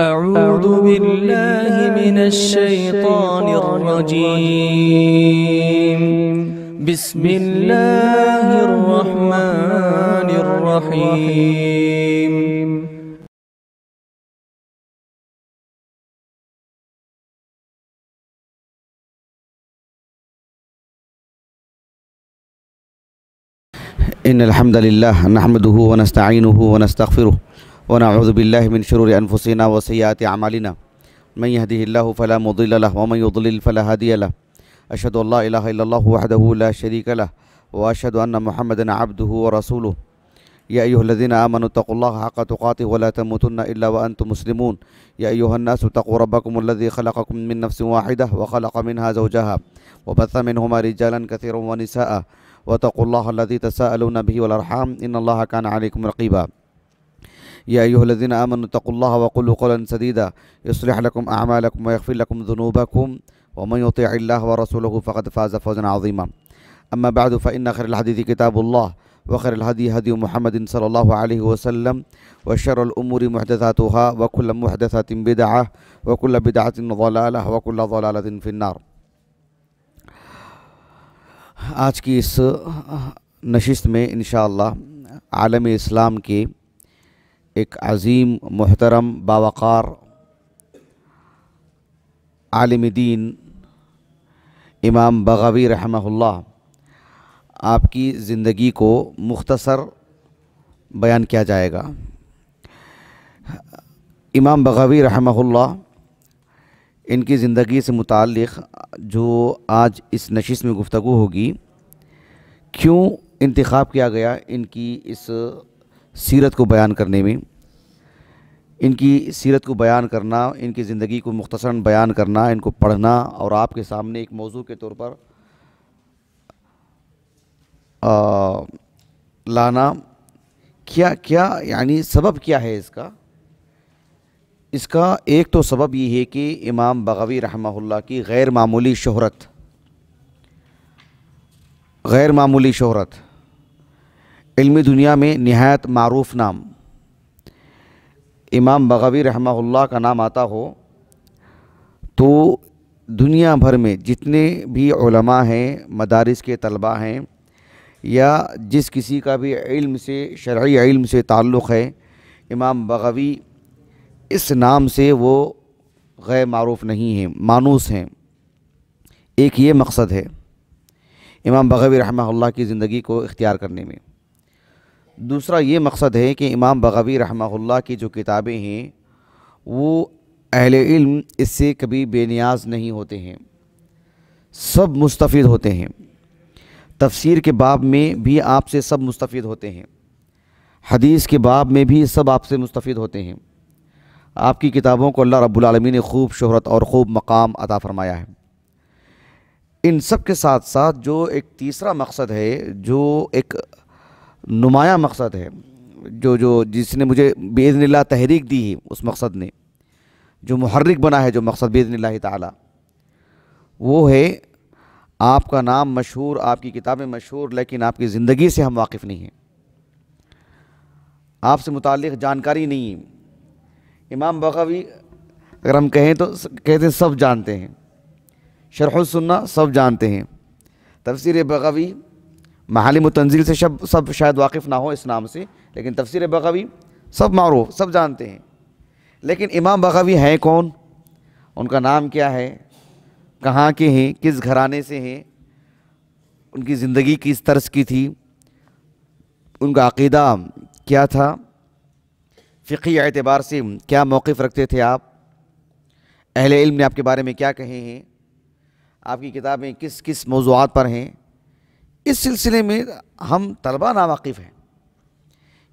أعوذ بالله من الشيطان الرجيم بسم الله الرحمن الرحيم إن الحمد لله نحمده ونستعينه ونستغفره ونعوذ بالله من شرور أنفسنا وسيئات أعمالنا من يهده الله فلا مضل له ومن يضلل فلا هادي له أشهد أن لا إله إلا الله وحده لا شريك له وأشهد أن محمدا عبده ورسوله يا أيها الذين آمنوا اتقوا الله حق تقاته ولا تموتن إلا وأنتم مسلمون يا أيها الناس اتقوا ربكم الذي خلقكم من نفس واحدة وخلق منها زوجها وبث منهما رجالا كثيرا ونساء واتقوا الله الذي تساءلون به والأرحام إن الله كان عليكم رقيبا يا أيها الذين آمنوا اتقوا الله وقولوا قولا سديدا يصلح لكم أعمالكم ويغفر لكم ذنوبكم ومن يطيع الله ورسوله فقد فاز فوزا عظيما أما بعد فإن خير الحديث كتاب الله وخير الهدي هدي محمد صلى الله عليه وسلم وشر الأمور محدثاتها وكل محدثة بدعة وكل بدعة ضلالة وكل ضلالة في النار آج کی اس نشست میں انشاءاللہ عالم اسلام के एक अज़ीम मोहतरम बावक़ार आलिम दीन इमाम बगावी रहमहुल्ला आपकी ज़िंदगी को मुख्तसर बयान किया जाएगा इमाम बगावी रहमहुल्ला इनकी ज़िंदगी से मुतक़ जो आज इस नशिस में गुफ्तु होगी क्यों इंतखब किया गया इनकी इस सीरत को बयान करने में इनकी सीरत को बयान करना इनकी ज़िंदगी को मुख्तसरा बयान करना इनको पढ़ना और आपके सामने एक मौजू के तौर पर आ, लाना क्या क्या यानी सबब क्या है इसका इसका एक तो सबब ये है कि इमाम बगवी रहा की गैर मामूली शहरत गैर मामूली शहरत इल्मी दुनिया में नहायत मरूफ नाम इमाम बगवी रहमहुल्लाह का नाम आता हो तो दुनिया भर में जितने भी हैं मदारस के तलबा हैं या जिस किसी का भी इल्म से शर्य इल्म से ताल्लुक़ है इमाम बगवी इस नाम से वो गैर मरूफ़ नहीं हैं मानूस हैं एक ये मकसद है इमाम बगवी रहमहुल्लाह की ज़िंदगी को इख्तियार करने में दूसरा ये मकसद है कि इमाम बगवी रहमतुल्लाह की जो किताबें हैं वो अहल इल्म इससे कभी बेनियाज नहीं होते हैं सब मुस्तफ़ होते हैं तफसीर के बाब में भी आपसे सब मुस्तफ़ होते हैं हदीस के बाब में भी सब आपसे मुस्तफ़ होते हैं आपकी किताबों को अल्लाह रब्बुल ने खूब शहरत और ख़ूब मकाम अता फरमाया है इन सब के साथ साथ जो एक तीसरा मकसद है जो एक नुमाया मकसद है जो जो जिसने मुझे बेज़न तहरीक दी है उस मकसद ने जो महर्रिक बना है जो मकसद बेज़न ताला वो है आपका नाम मशहूर आपकी किताबें मशहूर लेकिन आपकी ज़िंदगी से हम वाकिफ़ नहीं हैं आपसे मुतक़ जानकारी नहीं है इमाम बगवी अगर हम कहें तो कहते हैं सब जानते हैं शरह सुनना सब जानते हैं तफसर बगवी महालिम तंजील से शब सब शायद वाकिफ़ ना हो इस नाम से लेकिन तफसर बगवी सब मारूफ सब जानते हैं लेकिन इमाम बगवी हैं कौन उनका नाम क्या है कहाँ के हैं किस घराने से हैं उनकी ज़िंदगी किस तर्ज की थी उनका अकीदा क्या था फ़िकी एतबार से क्या मौक़ रखते थे आप अहल इल्म ने आपके बारे में क्या कहे हैं आपकी किताबें किस किस मौजूद पर हैं इस सिलसिले में हम तलबा नावाकिफ़ हैं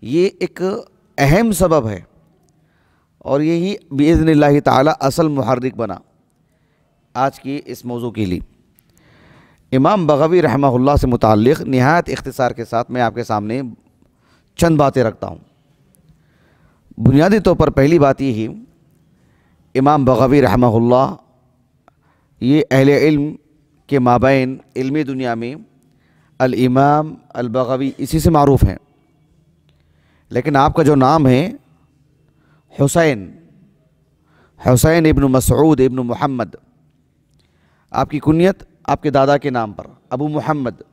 ये एक अहम सबब है और यही बेज़न ताला असल महर्रिक बना आज की इस मौजू के लिए इमाम बगवी रहमतुल्लाह से मुतक़ नहायत इख्तिसार के साथ मैं आपके सामने चंद बातें रखता हूँ बुनियादी तौर पर पहली बात यही इमाम बगवी रहमतुल्लाह ये अहल इल्म के माबेन इल्मी दुनिया में अल-इमाम अल-बगवी इसी से मरूफ़ हैं लेकिन आपका जो नाम है हुसैन हुसैन इब्न मसऊद इब्न मोहम्मद आपकी कुनियत आपके दादा के नाम पर अबू मोहम्मद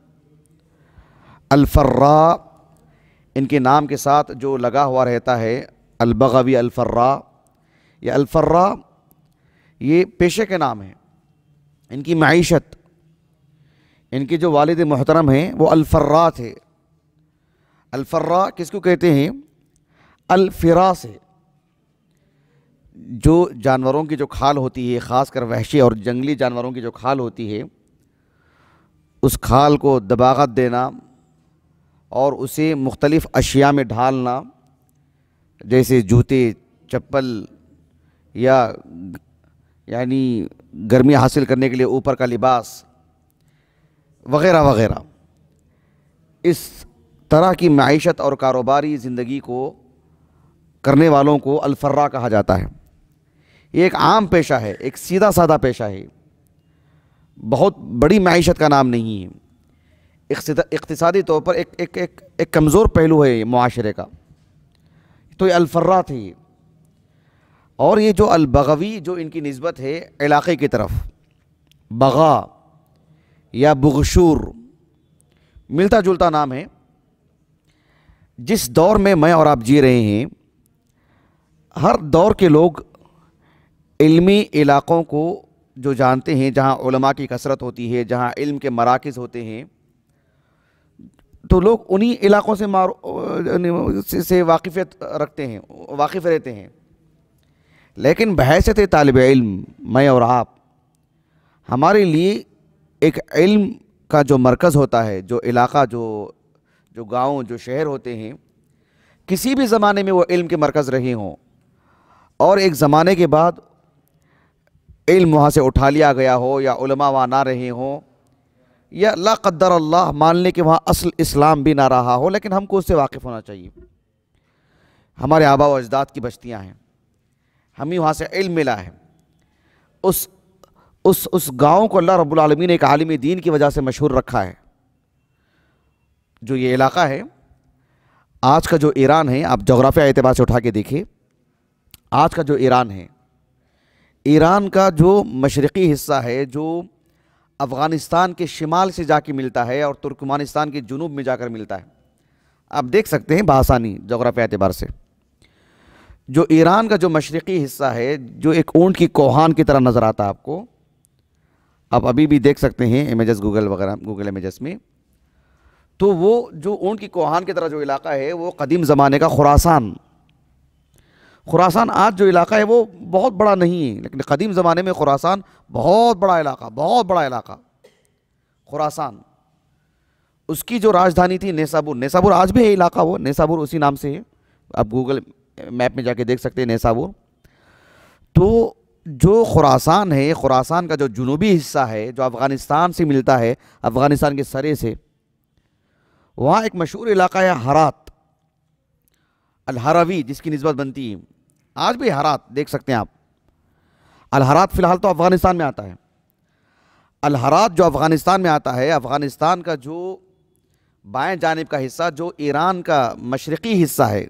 अलफर्रा इनके नाम के साथ जो लगा हुआ रहता है अलबगवी अलफर्रा या अलफर्रा ये पेशे के नाम हैं इनकी मीशत इनके जो वालद मोहतरम हैं वो अलफर्रा थे अलफर्रा किसको कहते हैं अलफरा से जो जानवरों की जो खाल होती है ख़ासकर वहशी और जंगली जानवरों की जो खाल होती है उस खाल को दबागत देना और उसे मुख्तलिफ़ अशिया में ढालना जैसे जूते चप्पल या यानी गर्मी हासिल करने के लिए ऊपर का लिबास वगैरह वगैरह इस तरह की मीशत और कारोबारी ज़िंदगी को करने वालों को अलफर्रा कहा जाता है ये एक आम पेशा है एक सीधा साधा पेशा है बहुत बड़ी मीशत का नाम नहीं है इकतदी तौर पर एक एक एक, एक कमज़ोर पहलू है माशरे का तो ये अलफर्रा थे और ये जो अलबगवी जो इनकी नस्बत है इलाके की तरफ बगा या बुगशूर मिलता जुलता नाम है जिस दौर में मैं और आप जी रहे हैं हर दौर के लोग इल्मी इलाक़ों को जो जानते हैं जहाँ उलमा की कसरत होती है जहाँ इल्म के मराकज़ होते हैं तो लोग उन्हीं इलाक़ों से मार से, से वाकिफ़ियत रखते हैं वाकिफ़ रहते हैं लेकिन बहसत तालब इल्म मैं और आप हमारे लिए एक इल्म का जो मरकज़ होता है जो इलाका जो जो गांव जो शहर होते हैं किसी भी ज़माने में वो इल्म के मरकज़ रहे हों और एक ज़माने के बाद इल्म वहाँ से उठा लिया गया हो या उलमा वहाँ ना रहे हों या ला कद्दर अल्लाह मान लें कि वहाँ असल इस्लाम भी ना रहा हो लेकिन हमको उससे वाकिफ़ होना चाहिए हमारे आबा व अजदाद की बस्तियाँ हैं हमें वहाँ से इल्म मिला है उस उस उस गांव को अल्लाह रब्बुल ने एक आलिम दीन की वजह से मशहूर रखा है जो ये इलाका है आज का जो ईरान है आप जोग्राफिया एतबार से उठा के देखिए आज का जो ईरान है ईरान का जो मशरक़ी हिस्सा है जो अफ़गानिस्तान के शिमाल से जाके मिलता है और तुर्कमानिस्तान के जुनूब में जाकर मिलता है आप देख सकते हैं बासानी जोग्राफिया एतबार से जो ईरान का जो मशरक़ी हिस्सा है जो एक ऊँट की कोहान की तरह नज़र आता है आपको आप अभी भी देख सकते हैं इमेजेस गूगल वगैरह गूगल इमेजेस में तो वो जो ऊँट की कोहान की तरह जो इलाका है वो कदीम ज़माने का खुरासान खुरासान आज जो इलाका है वो बहुत बड़ा नहीं है लेकिन कदीम ज़माने में खुरासान बहुत बड़ा इलाका बहुत बड़ा इलाका खुरासान उसकी जो राजधानी थी नेसाबुर नेसाबुर आज भी है इलाका वो नेसाबुर उसी नाम से है आप गूगल मैप में जाके देख सकते हैं नेसाबुर तो जो खुरासान है खुरासान का जो जुनूबी हिस्सा है जो अफ़गानिस्तान से मिलता है अफ़गानिस्तान के सरे से वहाँ एक मशहूर इलाका है हरात अलहरावी जिसकी नस्बत बनती है आज भी हरात देख सकते हैं आप अलहरात फ़िलहाल तो अफ़गानिस्तान में आता है अलहरात जो अफ़गानिस्तान में आता है अफ़गानिस्तान का जो बाएं जानब का हिस्सा जो ईरान का मशरक़ी हिस्सा है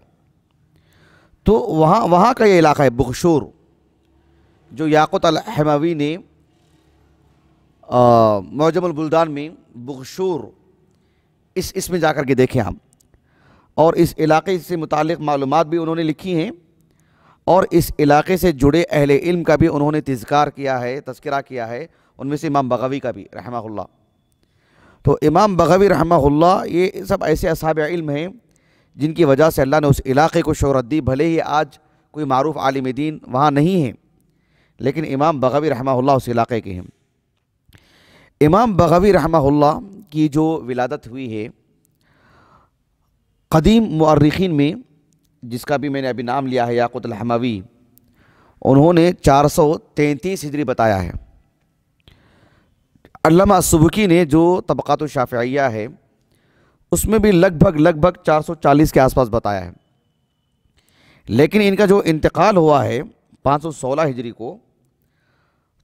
तो वहाँ वहाँ का ये इलाका है बखशूर जो याक़ुत अलहमावी ने मौजमलबुलदान में बखशूर इस इसमें जा कर के देखें हम और इस इलाके से मुतक मालूम भी उन्होंने लिखी हैं और इस इलाके से जुड़े अहल इल्म का भी उन्होंने तस्कार किया है तस्करा किया है उनमें से इमाम बगवी का भी रहमा तो इमाम बगवी रहमा ये सब ऐसे असाब इल्म हैं जिनकी वजह से अल्लाह ने उस इलाके को शहरत दी भले ही आज कोई मरूफ़ आलिम दीन वहाँ नहीं है लेकिन इमाम बगवी रहमा उस इलाके के हैं इमाम बगवी रहमा की जो विलादत हुई है कदीम मर्रखीन में जिसका भी मैंने अभी नाम लिया है याकुतल हमावी उन्होंने 433 हिजरी बताया है अल्लामा सुबकी ने जो तबक़ात शाफिया है उसमें भी लगभग लगभग 440 के आसपास बताया है लेकिन इनका जो इंतकाल हुआ है 516 हिजरी को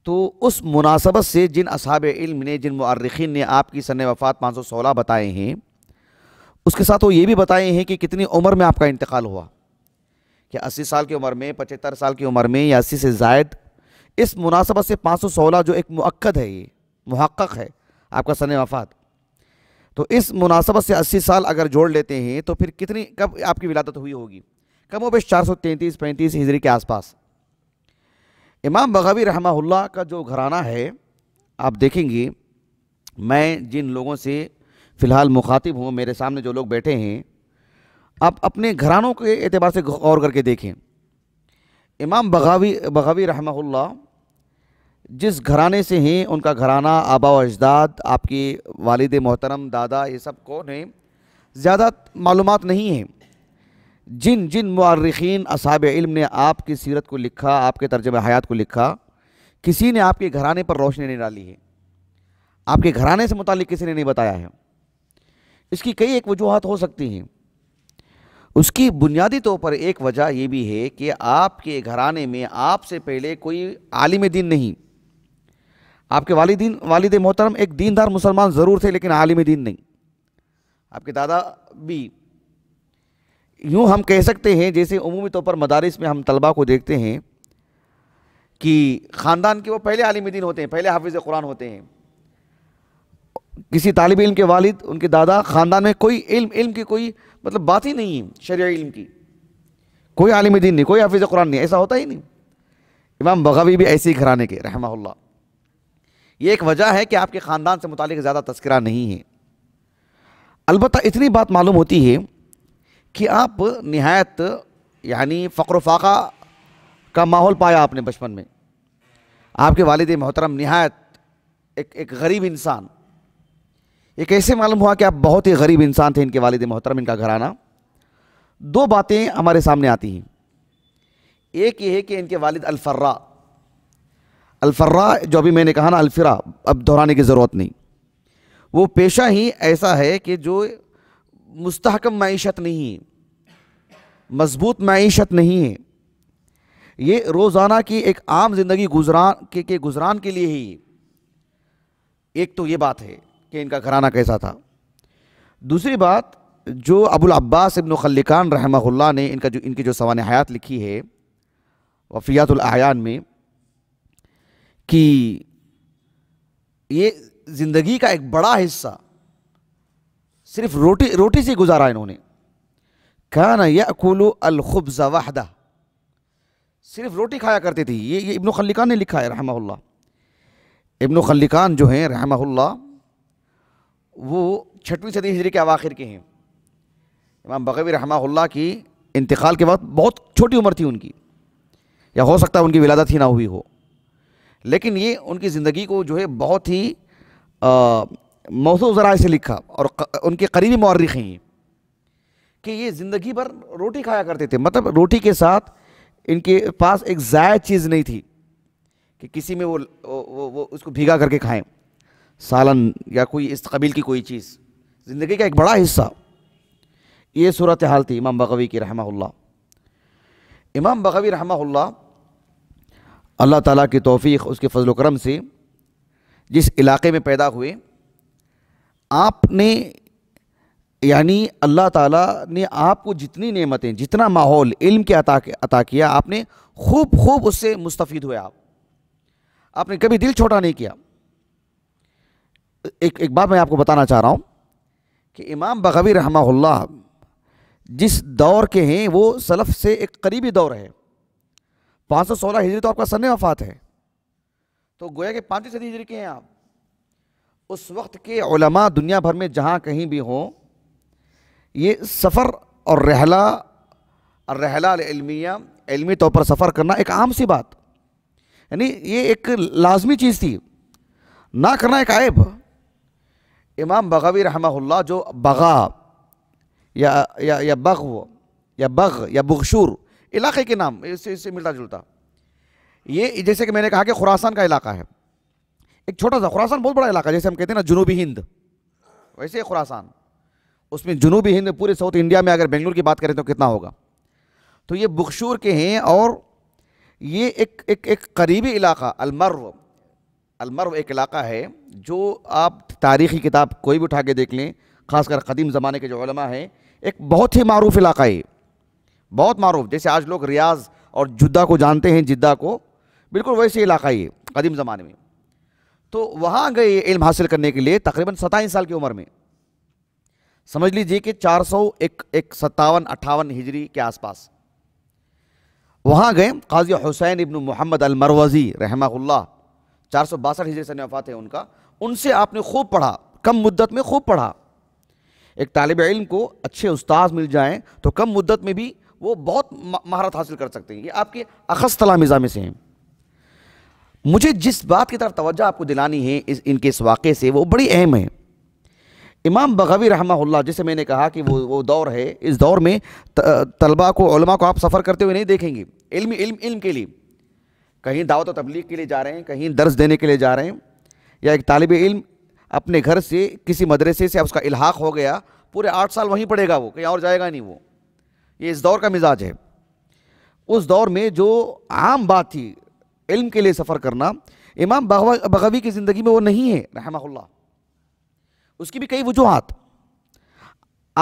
तो उस मुनासबत से जिन असाब इल्म ने जिन मर्रखीन ने आपकी सन वफ़ात पाँच सौ सोलह बताए हैं उसके साथ वो ये भी बताए हैं कि कितनी उम्र में आपका इंतकाल हुआ कि अस्सी साल की उम्र में पचहत्तर साल की उम्र में या अस्सी से जायद इस मुनासबत से पाँच सौ सोलह जो एक मक्द है ये महक़ है आपका सन वफ़ात तो इस मुनासबत से अस्सी साल अगर जोड़ लेते हैं तो फिर कितनी कब आपकी विलादत हुई होगी कम वो बेश चार सौ तैंतीस पैंतीस हिजरी के आसपास इमाम बघावी रहा का जो घराना है आप देखेंगे मैं जिन लोगों से फ़िलहाल मुखातिब हूँ मेरे सामने जो लोग बैठे हैं आप अपने घरानों के अतबार से गौर करके देखें इमाम बघावी बघावी रहमहुल्ला जिस घराने से हैं उनका घराना आबा अजदाद आपकी वालद मोहतरम दादा ये सब कौन हैं ज़्यादा मालूम नहीं है जिन जिन मर्रखीन असाब इल्म ने आपकी सीरत को लिखा आपके तर्जम हयात को लिखा किसी ने आपके घराने पर रोशनी नहीं डाली है आपके घराने से मुतल किसी ने नहीं बताया है इसकी कई एक वजूहत हो सकती हैं उसकी बुनियादी तौर पर एक वजह यह भी है कि आपके घराने में आपसे पहले कोई आलिम दिन नहीं आपके वालिदीन वालद मोहतरम एक दीनदार मुसलमान ज़रूर थे लेकिन आलिम दिन नहीं आपके दादा भी यूँ हम कह सकते हैं जैसे अमूमी तौर पर मदारस में हम तलबा को देखते हैं कि ख़ानदान के वो पहले आलिम दिन होते हैं पहले हाफिज़ कुरान होते हैं किसी तालब इम के वालिद उनके दादा ख़ानदान में कोई इल्म इल्म की कोई मतलब बात ही नहीं है शरिया इल्म की कोई आलिम दिन नहीं कोई हाफिज़ कुरान नहीं ऐसा होता ही नहीं इमाम बघावी भी ऐसे ही घराने के रहमा ये एक वजह है कि आपके ख़ानदान से मुतल ज़्यादा तस्करा नहीं है अलबत् इतनी बात मालूम होती है कि आप नहायत यानी फ़क्र फाका का माहौल पाया आपने बचपन में आपके वालद मोहतरम नहायत एक एक गरीब इंसान ये कैसे मालूम हुआ कि आप बहुत ही गरीब इंसान थे इनके वालद मोहतरम इनका घराना दो बातें हमारे सामने आती हैं एक ये है कि इनके वालद अलफर्रा अलफर्रा जो अभी मैंने कहा ना अलफरा अब दोहराने की ज़रूरत नहीं वो पेशा ही ऐसा है कि जो मुस्तकम मीशत नहीं है मजबूत मीशत नहीं है ये रोज़ाना की एक आम ज़िंदगी गुजरान के के गुजरान के लिए ही एक तो ये बात है कि इनका घराना कैसा था दूसरी बात जो अबुल अब्बास इब्न खलिकान रहमहुल्ला ने इनका जो इनकी जो सवान हयात लिखी है आयान में कि ये ज़िंदगी का एक बड़ा हिस्सा सिर्फ रोटी रोटी से गुजारा इन्होंने खान यकुलू अलखुब्ज़ वाहदा सिर्फ रोटी खाया करते थे ये ये इब्न खलिकान ने लिखा है रहमा इब्न खलिकान जो हैं रहमा वो छठवीं सदी हिजरी के अवाखिर के हैं इमाम बकबी रहमा की इंतकाल के बाद बहुत छोटी उम्र थी उनकी या हो सकता है उनकी विलादत ही ना हुई हो लेकिन ये उनकी ज़िंदगी को जो है बहुत ही मौसू ज़रा से लिखा और उनके करीबी मौरख हैं कि ये ज़िंदगी भर रोटी खाया करते थे मतलब रोटी के साथ इनके पास एक ज़ायद चीज़ नहीं थी कि किसी में वो वो वो उसको भीगा करके खाएं सालन या कोई इस कबील की कोई चीज़ ज़िंदगी का एक बड़ा हिस्सा ये सूरत हाल थी इमाम बगवी की रहमा इमाम बगवी रहमा अल्लाह ताला की तौफीक उसके फजल करम से जिस इलाके में पैदा हुए आपने यानी अल्लाह ताला ने आपको जितनी नेमतें जितना माहौल इल्म के अता अता किया आपने खूब खूब उससे मुस्तफ़ हुए आप आपने कभी दिल छोटा नहीं किया एक एक बात मैं आपको बताना चाह रहा हूँ कि इमाम बगवी रहमा जिस दौर के हैं वो सलफ़ से एक करीबी दौर है पाँच सौ सोलह हिजरी तो आपका सन वफ़ात है तो गोया के पाँच सदी हिजरी के हैं आप उस वक्त के उलमा दुनिया भर में जहाँ कहीं भी हों ये सफ़र और रहला और रहला इल्मिया इल्मी तौर पर सफ़र करना एक आम सी बात यानी ये एक लाजमी चीज़ थी ना करना एक आयब इमाम बगावी रहमहुल्ला जो बगा या या या बग या बग या बगशूर इलाके के नाम इससे इससे मिलता जुलता ये जैसे कि मैंने कहा कि खुरासान का इलाका है एक छोटा सा खुरासान बहुत बड़ा इलाका जैसे हम कहते हैं ना जुनूबी हिंद वैसे खुरासान उसमें जुनूबी हिंद पूरे साउथ इंडिया में अगर बेंगलुरु की बात करें तो कितना होगा तो ये बुखशूर के हैं और ये एक एक एक करीबी इलाका अलमर्व अलमर्व एक इलाका है जो आप तारीख़ी किताब कोई भी उठा के देख लें खासकर कदीम ज़माने के जो उलमा हैं एक बहुत ही मरूफ इलाका है बहुत मरूफ जैसे आज लोग रियाज और जुद्दा को जानते हैं जिद्दा को बिल्कुल वैसे इलाका ही कदीम ज़माने में तो वहाँ गए इल्म हासिल करने के लिए तकरीबन सताईस साल की उम्र में समझ लीजिए कि चार सौ एक, एक सत्तावन अट्ठावन हिजरी के आसपास वहाँ गए काजी हुसैन इब्न मोहम्मद मरवजी रहमल्ला चार सौ बासठ हिजरी सन वफ़ात है उनका उनसे आपने खूब पढ़ा कम मुद्दत में खूब पढ़ा एक तालब इल्म को अच्छे उस्ताद मिल जाएँ तो कम मुद्दत में भी वो बहुत महारत हासिल कर सकते हैं ये आपके अखस्तला मिजामे से हैं मुझे जिस बात की तरफ तवज्जो आपको दिलानी है इस इनके इस वाक़े से वो बड़ी अहम है इमाम बगवी रहा जिसे मैंने कहा कि वो वो दौर है इस दौर में तलबा को उलमा को आप सफ़र करते हुए नहीं देखेंगे इल्म इल्म इल्म के लिए कहीं दावत तबलीग के लिए जा रहे हैं कहीं दर्ज देने के लिए जा रहे हैं या एक तालब इल्म अपने घर से किसी मदरसे से उसका इलाहाक हो गया पूरे आठ साल वहीं पड़ेगा वो कहीं और जाएगा नहीं वो ये इस दौर का मिजाज है उस दौर में जो आम बात थी इल्म के लिए सफ़र करना इमाम बगवी की ज़िंदगी में वो नहीं है रहमल्ला उसकी भी कई वजूहत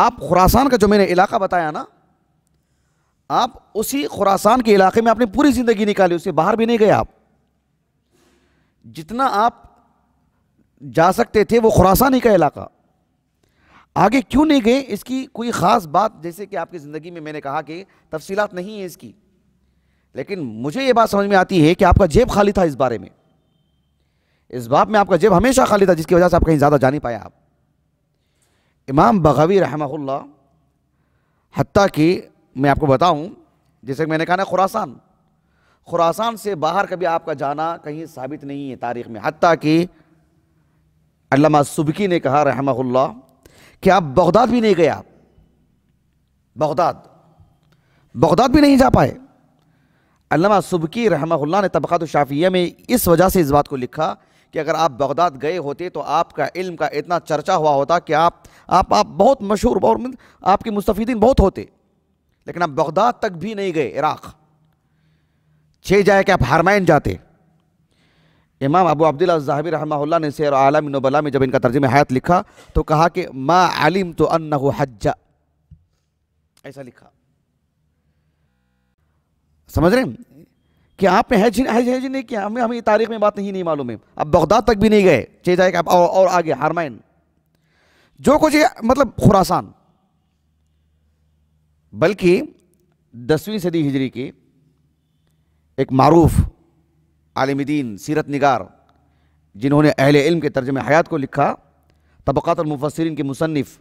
आप खुरासान का जो मैंने इलाका बताया ना आप उसी खुरासान के इलाके में आपने पूरी ज़िंदगी निकाली उससे बाहर भी नहीं गए आप जितना आप जा सकते थे वो खुरासानी का इलाका आगे क्यों नहीं गए इसकी कोई ख़ास बात जैसे कि आपकी ज़िंदगी में मैंने कहा कि तफसीलात नहीं है इसकी लेकिन मुझे ये बात समझ में आती है कि आपका जेब खाली था इस बारे में इस बाब में आपका जेब हमेशा खाली था जिसकी वजह से आप कहीं ज़्यादा जा नहीं पाए आप इमाम बघवी रहमल्ला हती कि मैं आपको बताऊं जैसे मैंने कहा ना खुरासान खुरासान से बाहर कभी आपका जाना कहीं साबित नहीं है तारीख में हती कि अल्लामा सुबकी ने कहा रहमल्ला कि आप बगदाद भी नहीं गए आप बगदाद बगदाद भी नहीं जा पाए अलमा सुबकी रहमा ने तबक़ात शाफिया में इस वजह से इस बात को लिखा कि अगर आप बगदाद गए होते तो आपका इल्म का इतना चर्चा हुआ होता कि आप आप आप बहुत मशहूर और आपके मुस्तफ़ीन बहुत होते लेकिन आप बगदाद तक भी नहीं गए इराक़ छः जाए कि आप हारमैन जाते इमाम अबू अब्दुल्ला जहाबी रहमल्ला ने शेर आलम नबला में जब इनका तर्जम हयात लिखा तो कहा कि माँ आलिम तो अन्ना हज्जा ऐसा लिखा समझ रहे हैं कि आपने हैज हैज हैज नहीं किया हमें हमें तारीख में बात नहीं नहीं मालूम है अब बगदाद तक भी नहीं गए चे जाए आप और, और आगे हारमाइन जो कुछ मतलब खुरासान बल्कि दसवीं सदी हिजरी की एक मरूफ आलिम दीन सीरत निगार जिन्होंने अहल इल्म के तर्जम हयात को लिखा मुफसरिन के मुसनफ़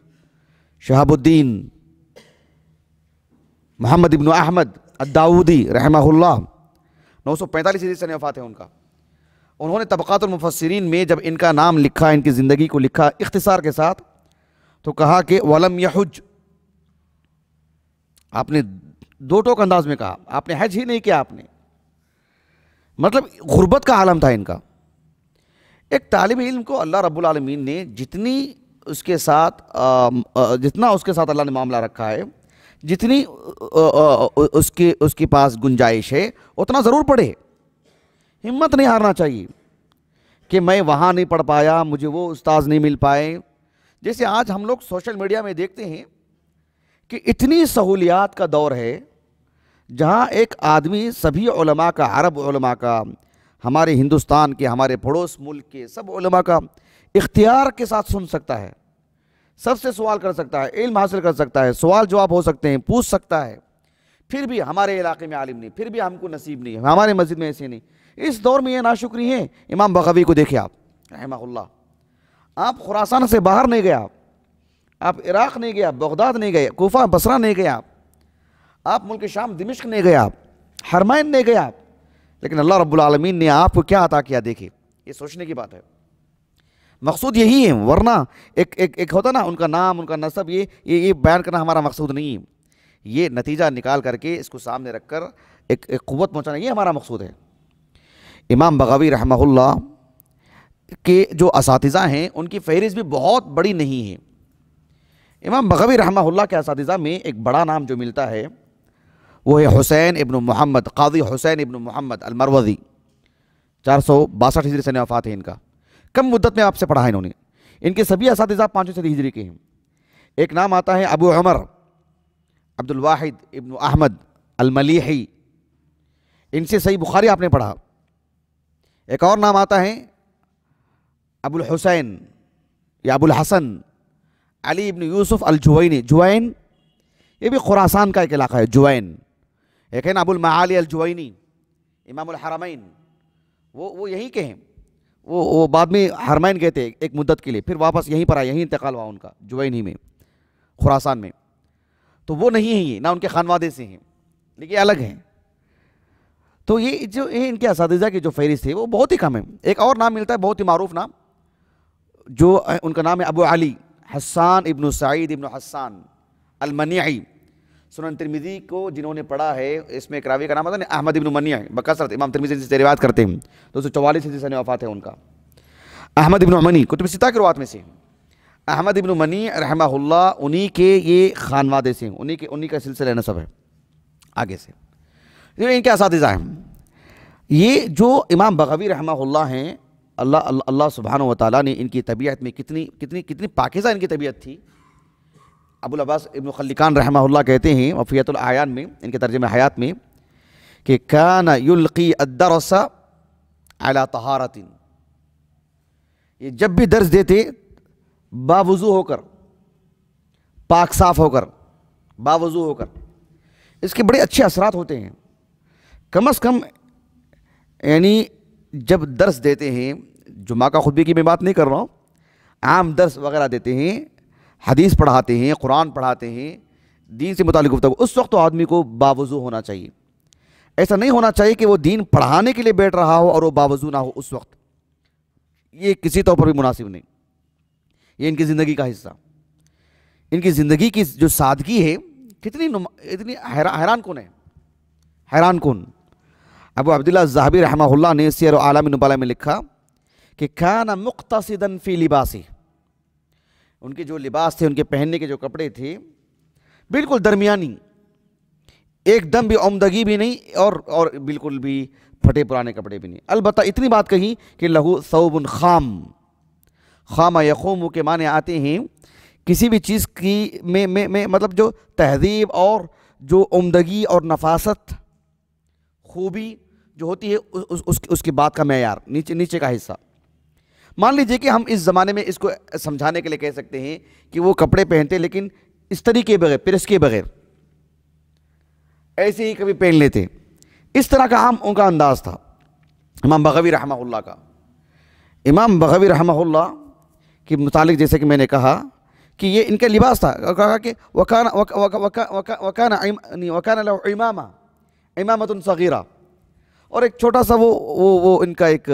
शहाबुद्दीन मोहम्मद इबन अहमद दाऊदी रहमहुल्ला 945 सौ सन वफ़ात है उनका उन्होंने मुफसरीन में जब इनका नाम लिखा इनकी ज़िंदगी को लिखा इख्तसार के साथ तो कहा कि वलम यहुज आपने दो टोक अंदाज में कहा आपने हज ही नहीं किया आपने मतलब गुर्बत का आलम था इनका एक तालब इल्म को अल्लाह रब्बुल रबालमीन ने जितनी उसके साथ आ, आ, जितना उसके साथ अल्लाह ने मामला रखा है जितनी उसके उसके पास गुंजाइश है उतना ज़रूर पढ़े हिम्मत नहीं हारना चाहिए कि मैं वहाँ नहीं पढ़ पाया मुझे वो उस्ताद नहीं मिल पाए जैसे आज हम लोग सोशल मीडिया में देखते हैं कि इतनी सहूलियात का दौर है जहाँ एक आदमी सभी उलमा का अरब उलमा का हमारे हिंदुस्तान के हमारे पड़ोस मुल्क के सब उलमा का इख्तियार के साथ सुन सकता है सबसे सवाल कर सकता है इल्म हासिल कर सकता है सवाल जवाब हो सकते हैं पूछ सकता है फिर भी हमारे इलाके में आलिम नहीं फिर भी हमको नसीब नहीं है हमारे मस्जिद में ऐसे नहीं इस दौर में ये नाशुक्री है इमाम बखवी को देखिए आप रहमल्ला आप खुरासान से बाहर नहीं गए आप इराक़ नहीं गया बगदाद नहीं गए कोफा बसरा नहीं गया आप मुल्क शाम दमिश्क नहीं गए आप हरमैन नहीं गए आप लेकिन अल्लाह रब्बुल रबालमीन ने आपको क्या अता किया देखिए ये सोचने की बात है मकसूद यही है वरना एक एक एक होता ना उनका नाम उनका नसब ये ये ये बयान करना हमारा मकसूद नहीं है ये नतीजा निकाल करके इसको सामने रख कर एक एक क़वत पहुँचाना ये हमारा मकसूद है इमाम बगावी रहमहुल्ला के जो इस हैं उनकी फहरिस्त भी बहुत बड़ी नहीं है इमाम बगावी रहमहुल्ला के इस में एक बड़ा नाम जो मिलता है वो है हुसैन इब्न मोहम्मद काजी हुसैन इब्न मोहम्मद अलमरवी चार सौ बासठ हिजरी सन वफ़ात है इनका कम मुद्दत में आपसे पढ़ा है इन्होंने इनके सभी इस पाँचों सदी हिजरी के हैं एक नाम आता है अबू अब्दुल अब्दुलवाहिद इब्न अहमद अलमलीही इनसे सही बुखारी आपने पढ़ा एक और नाम आता है अबुल हुसैन या अबुल हसन अली इब्न यूसुफ अल जुवैन जुवैन ये भी खुरासान का एक इलाका है जुवैन एक है ना अबुल महाली अल जुवैनी इमाम हरमैन वो वो यहीं के हैं वो वो बाद में हरमैन गए थे एक मुद्दत के लिए फिर वापस यहीं पर आए यहीं इंतकाल हुआ उनका जुवैन ही में खुरासान में तो वो नहीं है ये ना उनके खानवादे से हैं लेकिन अलग हैं तो ये जो ये इनके इस की जो फहरिस्त है वो बहुत ही कम है एक और नाम मिलता है बहुत ही मरूफ नाम जो उनका नाम है अबू अली हसान इब्न सईद इब्न हसान अलमनियाई सुनन तिरमिज़ी को जिन्होंने पढ़ा है इसमें एक रावी का नाम आता है अहमद इबन मनिया बकसरत इमाम तिरमिज़ी से रिवायत करते हैं दो सौ चौवालीस हिस्से से वफ़ात है उनका अहमद इबन मनी कुतुब सिता की रुआत में से अहमद इबन मनी रहमा उन्हीं के ये खानवादे से उन्हीं के उन्हीं का सिलसिला नसब है आगे से इनके इस हैं ये जो इमाम बगवी रहमा हैं अल्लाह अल्लाह सुबहान व की ने इनकी तबीयत में कितनी कितनी कितनी पाकिजा इनकी तबीयत थी अबुल अब्बास इब्न खलिकान रहमा कहते हैं वफ़ियतुल आयान में इनके तर्जम हयात में कि कान युल्की अदरसा अला तहारतिन ये जब भी दर्ज देते बावजू होकर पाक साफ होकर बावजू होकर इसके बड़े अच्छे असरात होते हैं कम अज़ कम यानी जब दर्स देते हैं जुमा का खुतबे की मैं बात नहीं कर रहा हूँ आम दर्स वगैरह देते हैं हदीस पढ़ाते हैं कुरान पढ़ाते हैं दीन से मुतल गुफ्तु उस वक्त तो आदमी को बावजू होना चाहिए ऐसा नहीं होना चाहिए कि वो दीन पढ़ाने के लिए बैठ रहा हो और वो बावजू ना हो उस वक्त ये किसी तौर पर भी मुनासिब नहीं ये इनकी ज़िंदगी का हिस्सा इनकी ज़िंदगी की जो सादगी है कितनी इतनी हैरा, हैरान कौन है हैरान कौन अबू अब्दुल्ला जहाबी रहमा ने सैर आलमी नबाला में लिखा कि खाना मुख्तन फ़ी लिबासी उनके जो लिबास थे उनके पहनने के जो कपड़े थे बिल्कुल दरमियानी एकदम भी उमदगी भी नहीं और और बिल्कुल भी फटे पुराने कपड़े भी नहीं अलबत् इतनी बात कही कि लहू सऊबन खाम खाम यखोम के माने आते हैं किसी भी चीज़ की में में, में मतलब जो तहजीब और जो उमदगी और नफासत खूबी जो होती है उस, उस, उसकी बात का मैार नीचे नीचे का हिस्सा मान लीजिए कि हम इस ज़माने में इसको समझाने के लिए कह सकते हैं कि वो कपड़े पहनते लेकिन इस तरीके बगैर प्रेस के बगैर ऐसे ही कभी पहन लेते इस तरह का हम उनका अंदाज़ था इमाम बगवी रहा का इमाम बगवी रहमा के मुतालिक जैसे कि मैंने कहा कि ये इनका लिबास था कहा कि वकाना वकाना वकाना इमामा इमामत सगीरा और एक छोटा सा वो वो वो इनका एक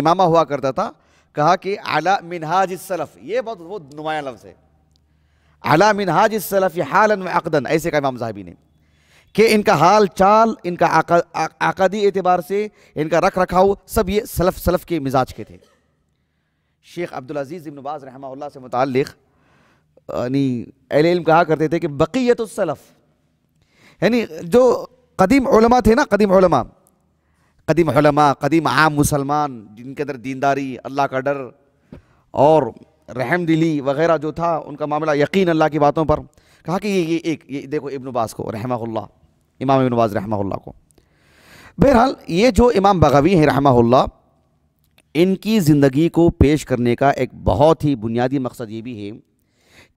इमामा हुआ करता था कहा कि आला मिनहाज सलफ़ ये बहुत बहुत नुमाया लफ्ज़ है आला मिनहाज सलफ़ हालन में अकदन ऐसे कहा इमाम साहबी ने कि इनका हाल चाल इनका आका, आकादी एतबार से इनका रख रखाव सब ये सलफ़ सलफ़ के मिजाज के थे शेख अब्दुल अजीज़ बाज़ रहमा से मुतक यानी अहल कहा करते थे कि बक़ीत सलफ़ यानी जो कदीम थे ना कदीम कदीम हलमा कदीम आम मुसलमान जिनके अंदर दीनदारी अल्लाह का डर और रहम दिली वगैरह जो था उनका मामला यकीन अल्लाह की बातों पर कहा कि ये ये एक ये देखो इबन को रहमा इमाम इबन बाज़ रहमा को बहरहाल ये जो इमाम बगवी हैं रहमा इनकी ज़िंदगी को पेश करने का एक बहुत ही बुनियादी मकसद ये भी है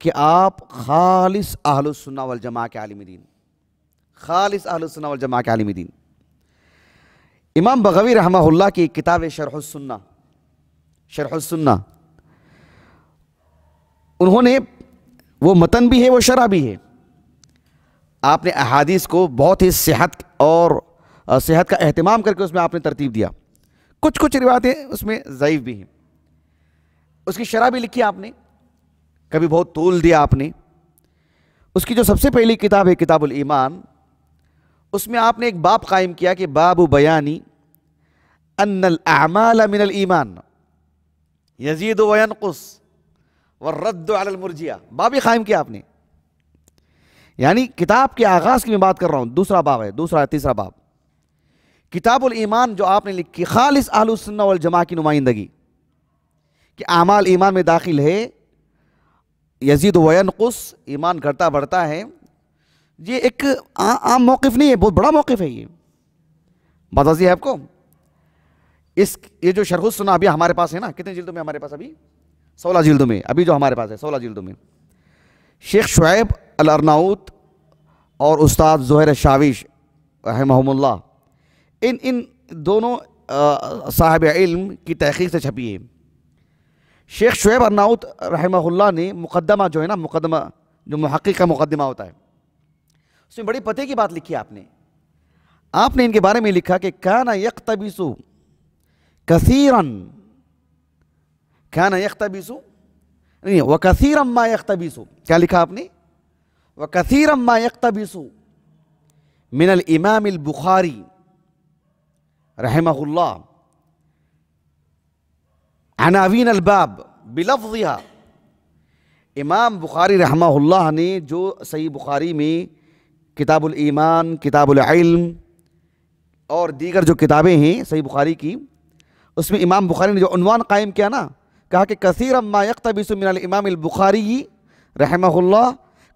कि आप खालिस आहलसन्ना वलजमा के आलम दीन खालिस आहलसन्ना वलजमा के आलम दीन इमाम बगवी रहा की किताब शरहसन्ना शरहसन्ना उन्होंने वो मतन भी है वो शरा भी है आपने अहादीस को बहुत ही सेहत और सेहत का अहतमाम करके उसमें आपने तरतीब दिया कुछ कुछ रिवायतें उसमें ज़यीफ़ भी हैं उसकी शरा भी लिखी आपने कभी बहुत तोल दिया आपने उसकी जो सबसे पहली किताब है किताबुल ईमान उसमें आपने एक बाप कायम किया कि बाबू बयानी अनल अमाल मिनल ईमान यजीद वनकुस व रद्द बाब ही कायम किया आपने यानी किताब के आगाज़ की मैं बात कर रहा हूँ दूसरा बाब है दूसरा तीसरा बाब किताबुल ईमान जो आपने लिखी खालिस आलसन्ना वल जमा की नुमाइंदगी कि आमाल ईमान में दाखिल है यजीद वनकुस ईमान घटता बढ़ता है ये एक आम मौकफ़ नहीं है बहुत बड़ा मौकफ़ है ये बात वाजी है आपको इस ये जो शरहुस सुना अभी हमारे पास है ना कितने जिल्दों में हमारे पास अभी सोलह जिल्दों में अभी जो हमारे पास है सोलह जिल्दों में शेख शुएब अलरनाउत और उस्ताद जहर शाविश रहमहमुल्ला इन इन दोनों साहब इल्म की तहकीक से छपी है शेख शुएब अरनाउत रहमहुल्ला ने मुकदमा जो है ना मुकदमा जो महक़ का मुकदमा होता है उसमें बड़ी पते की बात लिखी आपने आपने इनके बारे में लिखा कि काना यकतबिसु कसीरन काना यकतबिसु नहीं व कसीरम मा यकतबिसु क्या लिखा आपने व कसीरम मा यकतबिसु मिनल इमाम बुखारी रहमहुल्ला अनावीन अलबाब बिलफिया इमाम बुखारी रहमहुल्लाह ने जो सही बुखारी में किताबुल ईमान किताबुल इल्म और दीगर जो किताबें हैं सही बुखारी की उसमें इमाम बुखारी ने जो अनवान कायम किया ना कहा कि कसर अम्मा यकतबिसमिन इमाम बुखारी रहमहुल्ला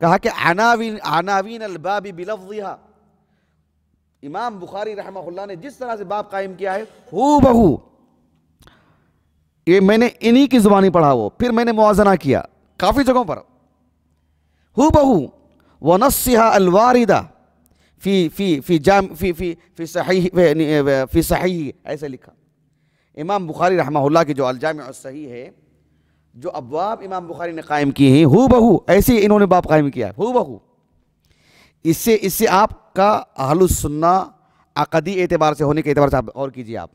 कहा कि अनावीन आनावीन अलबाबी बिलफिया इमाम बुखारी रहमहुल्ला ने जिस तरह से बाब कायम किया है हु बहू ये मैंने इन्हीं की ज़ुबानी पढ़ा वो फिर मैंने मुआजना किया काफ़ी जगहों पर हु बहू ونصها الواردة في في في جام في في في صحيح في صحيح ऐसे लिखा इमाम बुखारी रहमहुल्लाह की जो अलजाम सही है जो अबवाब इमाम बुखारी ने कायम किए हैं हु बहू ऐसे इन्होंने बाप कायम किया है हु बहू इससे इससे आपका अहलुसन्ना अकदी एतबार से होने के एतबार से आप और कीजिए आप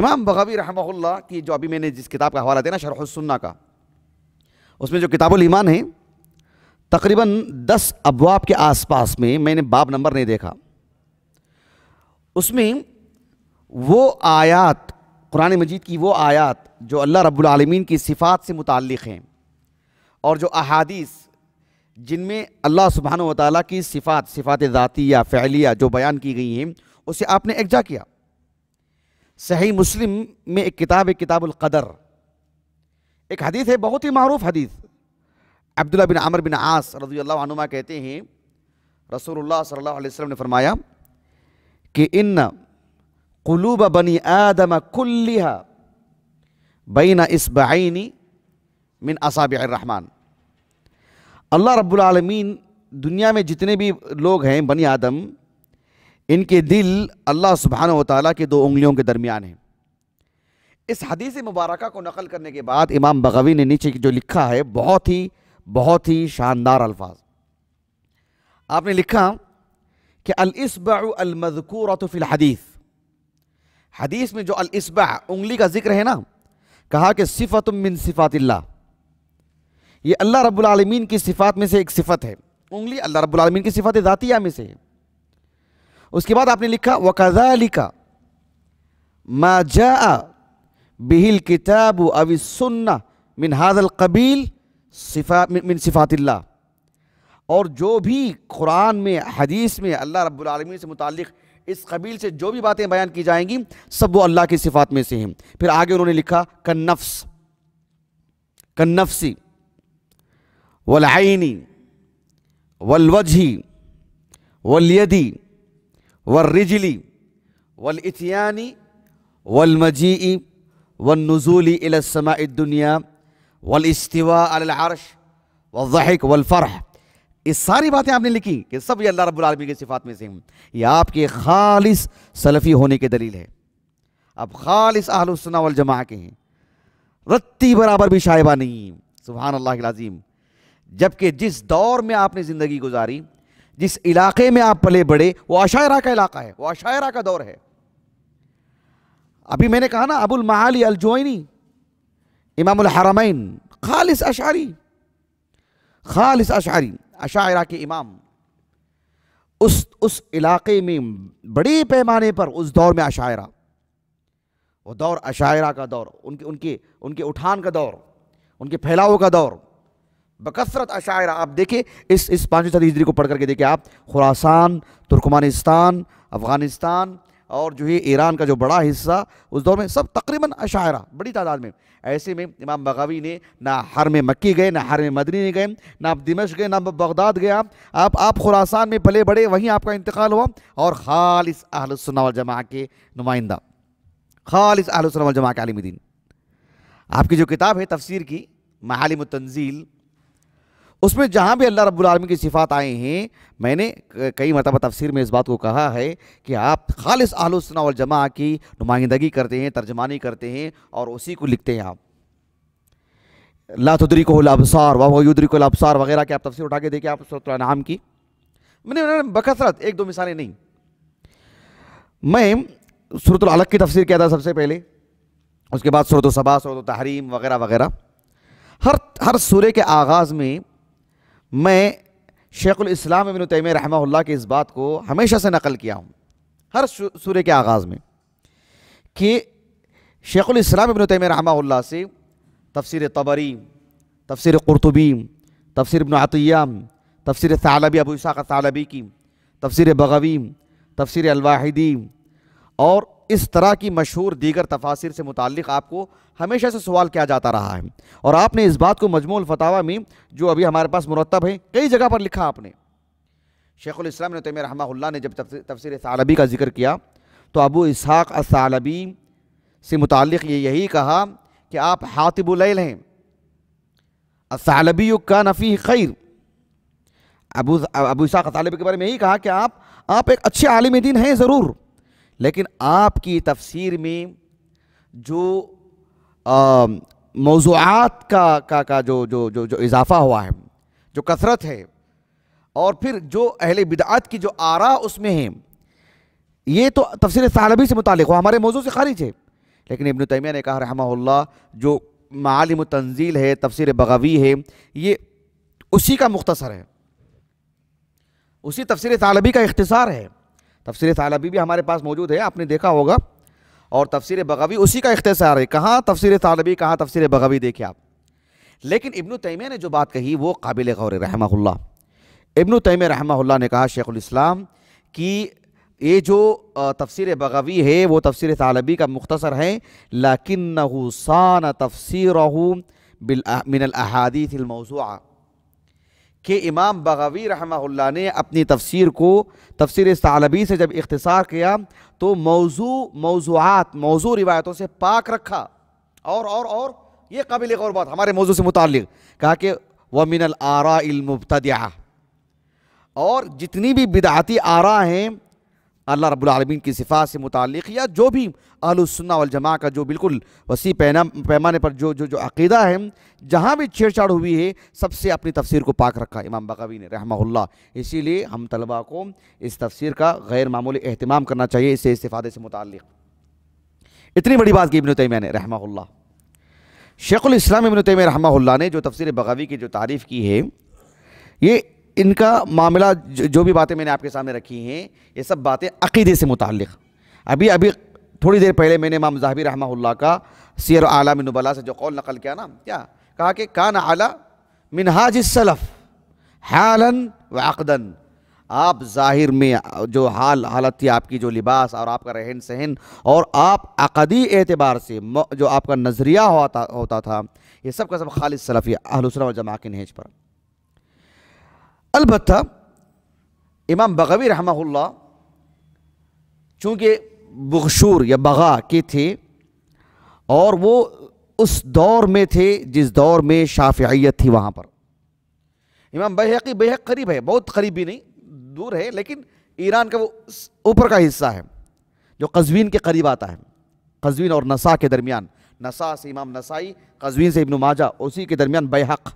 इमाम बगवी रहमहुल्लाह की जो अभी मैंने जिस किताब का हवाला देना शरहसन्ना का उसमें जो किताबुल ईमान है तकरीबन दस अबवाब के आसपास में मैंने बाब नंबर नहीं देखा उसमें वो आयात कुरान मजीद की वो आयात जो अल्लाह रब्लमीन की सिफ़ात से मुतक़ हैं और जो अहादीस जिनमें अल्लाह सुबहान वाली की सिफ़ात सिफ़ात ज़ाती या फ़ैलिया जो बयान की गई हैं उसे आपने एकजा किया सही मुस्लिम में एक किताब है किताबुल्क़दर एक हदीस है बहुत ही मरूफ हदीस अब्दुल्ला बिन आमर बिन आस रजी कहते हैं रसूलुल्लाह सल्लल्लाहु ने फरमाया कि इन कुलूब बनी आदम बीन इस बनी मिन असाब रहमान अल्लाह रब्बुलमीन दुनिया में जितने भी लोग हैं बनी आदम इनके दिल अल्लाह सुबहान तला के दो उंगलियों के दरमियान है इस हदीसी मुबारक को नकल करने के बाद इमाम बगवी ने नीचे जो लिखा है बहुत ही बहुत ही शानदार अल्फाज आपने लिखा कि अलमजकूर फिल हदीस हदीस में जो अलस्बा उंगली का जिक्र है ना कहा कि सिफ़त मिन सिफ़ातिल्ला ये अल्लाह रब्बुल रबालमीन की सिफ़ात में से एक सिफ़त है उंगली अल्लाह रब्बुल रबालमीन की सिफ़ात ज़ातिया में से है उसके बाद आपने लिखा वकजालिका मा जा बिहिल किताब सुन्ना मिन हाजल कबील सिफा मिन सिफ़ातिल्ला और जो भी कुरान में हदीस में अल्लाह रब्लमी से मुतक़ इस कबील से जो भी बातें बयान की जाएंगी सब वो अल्लाह की सिफ़ात में से हैं फिर आगे उन्होंने लिखा कन्नफ्स कन्नफसी वलआनी वलवजही वलयदी वर्रिजली वलइतियानी वलमजी वनज़ूली इलसमा दुनिया वलस्तिवा अरश वहक वलफ़रह ये सारी बातें आपने लिखी कि सब ये अल्लाह रब्बुल आलमीन की सिफात में से हूँ ये आपके खालिस सलफ़ी होने की दलील है आप खालिस आहलसना वलजमा के हैं रत्ती बराबर भी शाइबा नहीं सुबहान अल्लाह जबकि जिस दौर में आपने ज़िंदगी गुजारी जिस इलाके में आप पले बड़े वो अशायरा का इलाका है वो अशायरा का दौर है अभी मैंने कहा ना अबुल महाली अलजोनी इमाम हरमैन खालिस अशारी खालिस अशारी अशायरा के इमाम उस उस इलाके में बड़े पैमाने पर उस दौर में अशारा वो दौर अशायरा का दौर उनके उनके उनके उठान का दौर उनके फैलाव का दौर बकसरत अशायरा आप देखिए इस इस पाँचवीं सदी हिजरी को पढ़ करके देखिए आप खुरासान तुर्कमानिस्तान अफ़गानिस्तान और जो है ईरान का जो बड़ा हिस्सा उस दौर में सब तकरीबन अशायरा बड़ी तादाद में ऐसे में इमाम बगावी ने ना हर में मक्की गए ना हर में मदनी ने गए ना आप दिमश गए ना बगदाद गए आप आप खुरासान में पले बड़े वहीं आपका इंतकाल हुआ और खालिस आहलसन्ना जमा के नुमाइंदा खालिस आहलसन्ना जमा के आलिम आपकी जो किताब है तफसीर की महालिम तंजील उसमें जहाँ भी अल्लाह रब्बुल रबालमी की सिफ़ात आए हैं मैंने कई मरतबा तफसीर में इस बात को कहा है कि आप खालिस आलोचना और जमा की नुमाइंदगी करते हैं तर्जमानी करते हैं और उसी को लिखते हैं आप लातुदरी को लबसार वाहदरी को लाबसार वगैरह के आप तफसीर उठा के देखें आप नाम की मैंने बकसरत एक दो मिसालें नहीं मैं सूरत अलग की तफसीर किया था सबसे पहले उसके बाद सूरत सबा सूरत तहरीम वगैरह वगैरह हर हर सूर्य के आगाज़ में मैं इस्लाम इबन तैम रहमा की इस बात को हमेशा से नकल किया हूँ हर सूर्य के आगाज़ में कि इस्लाम इबन तैम रहमा से तफसर तबरी तफसर कुरतुबी तफसर इबन अतिया तफसर तालबी अबू इसाक़ तालबी की तफसर बगवी तफसर अलवाहिदी और इस तरह की मशहूर दीगर तफासिर से मुतक आपको हमेशा से सवाल किया जाता रहा है और आपने इस बात को मजमूल फतावा में जो अभी हमारे पास मुरतब है कई जगह पर लिखा आपने शेख़ुलस्लाम ने तमिर रहमा ने जब तफसर सालबी का जिक्र किया तो अबू इसहाक़ सालबी से मुतक़ ये यही कहा कि आप हातिबुल हैं सालबी का नफ़ी खैर अबू अबू इसहाक़ के बारे में यही कहा कि आप आप एक अच्छे आलिम दिन हैं ज़रूर लेकिन आपकी तफसीर में जो मौजूद का का का जो जो जो जो इजाफ़ा हुआ है जो कसरत है और फिर जो अहल बिदात की जो आरा उसमें है ये तो तफसर सालबी से मुतल हुआ हमारे मौजू से खारिज है लेकिन इबन तैमिया ने कहा रहा जो मालिम तंजील है तफसर बगवी है ये उसी का मुख्तसर है उसी तफसर सालबी का इख्तसार है तफसर तालबी भी हमारे पास मौजूद है आपने देखा होगा और तफसर बगवी उसी का इख्तसार है कहाँ तफसर तालबी कहाँ तफसर बगवी देखे आप लेकिन इब्न तैमिया ने जो बात कही वो काबिल गौर रहमा इब्न तैम रहा ने कहा शेख़ुलस्लाम कि ये जो तफसर बगवी है वो तफसर तालबी का मुख्तसर है लकिन नहसान तफसर बिल मिनल अहादीमौज़ा कि इमाम बगावी रहा ने अपनी तफसीर को तफसर सालबी से जब इख्तार किया तो मौजू मौजूआत मौजू रिवायतों से पाक रखा और और और ये काबिल गौर बात हमारे मौजू से मुतल कहा कि व आरा मुबतदा और जितनी भी बिदाती आरा हैं अल्लाह रबालमीन की सिफा से मुतक़ या जो भी आलसन्ना वलजमा का जो बिल्कुल वसी पैना पैमाने पर जो जो जो अकीदा है जहाँ भी छेड़छाड़ हुई है सबसे अपनी तफसीर को पाक रखा इमाम बकावी ने रहमा इसीलिए हम तलबा को इस तफसीर का गैर मामूली अहतमाम करना चाहिए इससे इस्तादे से मुतक़ इतनी बड़ी बात की इबन तैमिया ने रहमा शेख़ुल इस्लाम इबन तैमिया रहमा ने जो तफसर बगावी की जो तारीफ़ की है ये इनका मामला जो, जो भी बातें मैंने आपके सामने रखी हैं ये सब बातें अकीदे से मुतल अभी अभी थोड़ी देर पहले मैंने इमाम जहाबी रहमा का सीर आला मिनबला से जो कौल नकल किया ना क्या कहा कि कान आला मिनहाज सलफ़ हालन व अकदन आप ज़ाहिर में जो हाल हालत थी आपकी जो लिबास और आपका रहन सहन और आप अकदी एतबार से जो आपका नज़रिया होता होता था ये सब का सब खालिद सलफ़ी आहलसरा जमा के नहज पर अलबत् इमाम बगवी रहमहुल्ला चूँकि बगशूर या बगा के थे और वो उस दौर में थे जिस दौर में शाफियत थी वहाँ पर इमाम बहकी बेहद करीब है बहुत करीब भी नहीं दूर है लेकिन ईरान का वो ऊपर का हिस्सा है जो कजवीन के करीब आता है कजवीन और नसा के दरमियान नसा से इमाम नसाई कजवीन से इबन माजा उसी के दरमियान बैहक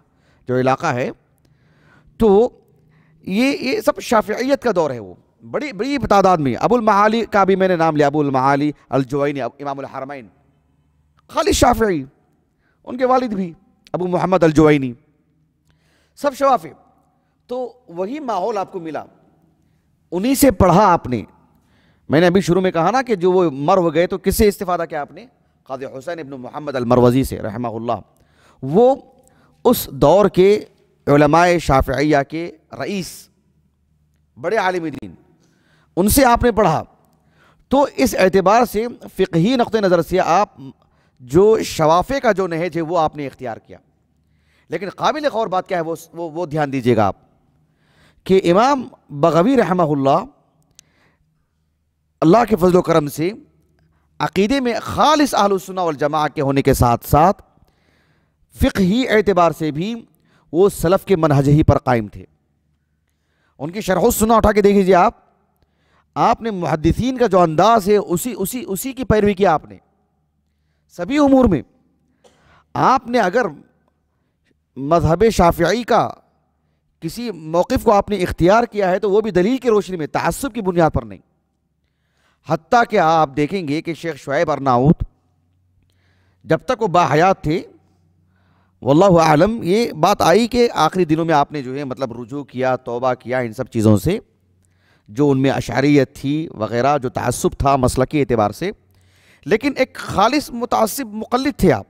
जो इलाका है तो ये ये सब शाफियत का दौर है वो बड़ी बड़ी तादाद में अबुल महाली का भी मैंने नाम लिया अबुल महाली अलजोनी इमाम हरमैन खालिद शाफी उनके वालिद भी अबू मोहम्मद अलजोनी सब शवाफ़ी तो वही माहौल आपको मिला उन्हीं से पढ़ा आपने मैंने अभी शुरू में कहा ना कि जो वो मर हो गए तो किससे इस्तेफादा किया आपने खाद हुसैन इबन मोहम्मद अलमरवज़ी से रहमा वो उस दौर के शाफिया के रईस बड़े आलम दीन उनसे आपने पढ़ा तो इस एतबार से फ़िकही नक़ नज़र से आप जो शवाफ़े का जो नहज है वो आपने इख्तियार किया लेकिन काबिल और बात क्या है वो वो, वो ध्यान दीजिएगा आप कि इमाम बगवी रहमहुल्ला अल्लाह के फजल करम से अक़ीदे में आलोसना और जमा के होने के साथ साथ फ़िकी एतबार से भी वो सलफ़ के मनहज ही पर कायम थे उनकी शरह सुना उठा के देख लीजिए आप आपने मुहदसिन का जो अंदाज़ है उसी उसी उसी की पैरवी की आपने सभी उमूर में आपने अगर मजहब शाफियाई का किसी मौक़ को आपने इख्तियार किया है तो वो भी दलील की रोशनी में तसब की बुनियाद पर नहीं हती कि आप देखेंगे कि शेख शुएब अरनाउत जब तक वो बाहयात थे वल्ला आलम ये बात आई कि आखिरी दिनों में आपने जो है मतलब रुजू किया तोबा किया इन सब चीज़ों से जो उनमें अशारियत थी वगैरह जो तसब था मसल के अतबार से लेकिन एक खालिस मुतासब मुकलद थे आप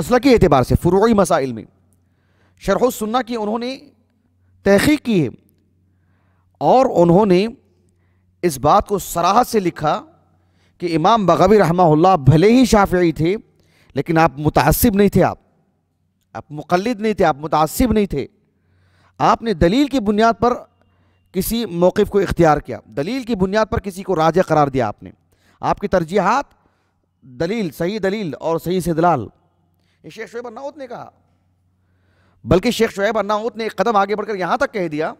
मसल के अतबार से फ़्रोई मसाइल में शरह सुन्ना की उन्होंने तहकीक की है और उन्होंने इस बात को सराहत से लिखा कि इमाम बगबी रहमा भले ही शाफी थे लेकिन आप मुतासिब नहीं थे आप आप मुखलद नहीं थे आप मुतासिब नहीं थे आपने दलील की बुनियाद पर किसी मौक़ को इख्तियार किया दलील की बुनियाद पर किसी को राजा करार दिया आपने आपकी तरजीहत दलील सही दलील और सही दलाल ये शेख शुएब अन्नाउत ने कहा बल्कि शेख शुएब अन्नाउत ने एक कदम आगे बढ़कर यहाँ तक कह दिया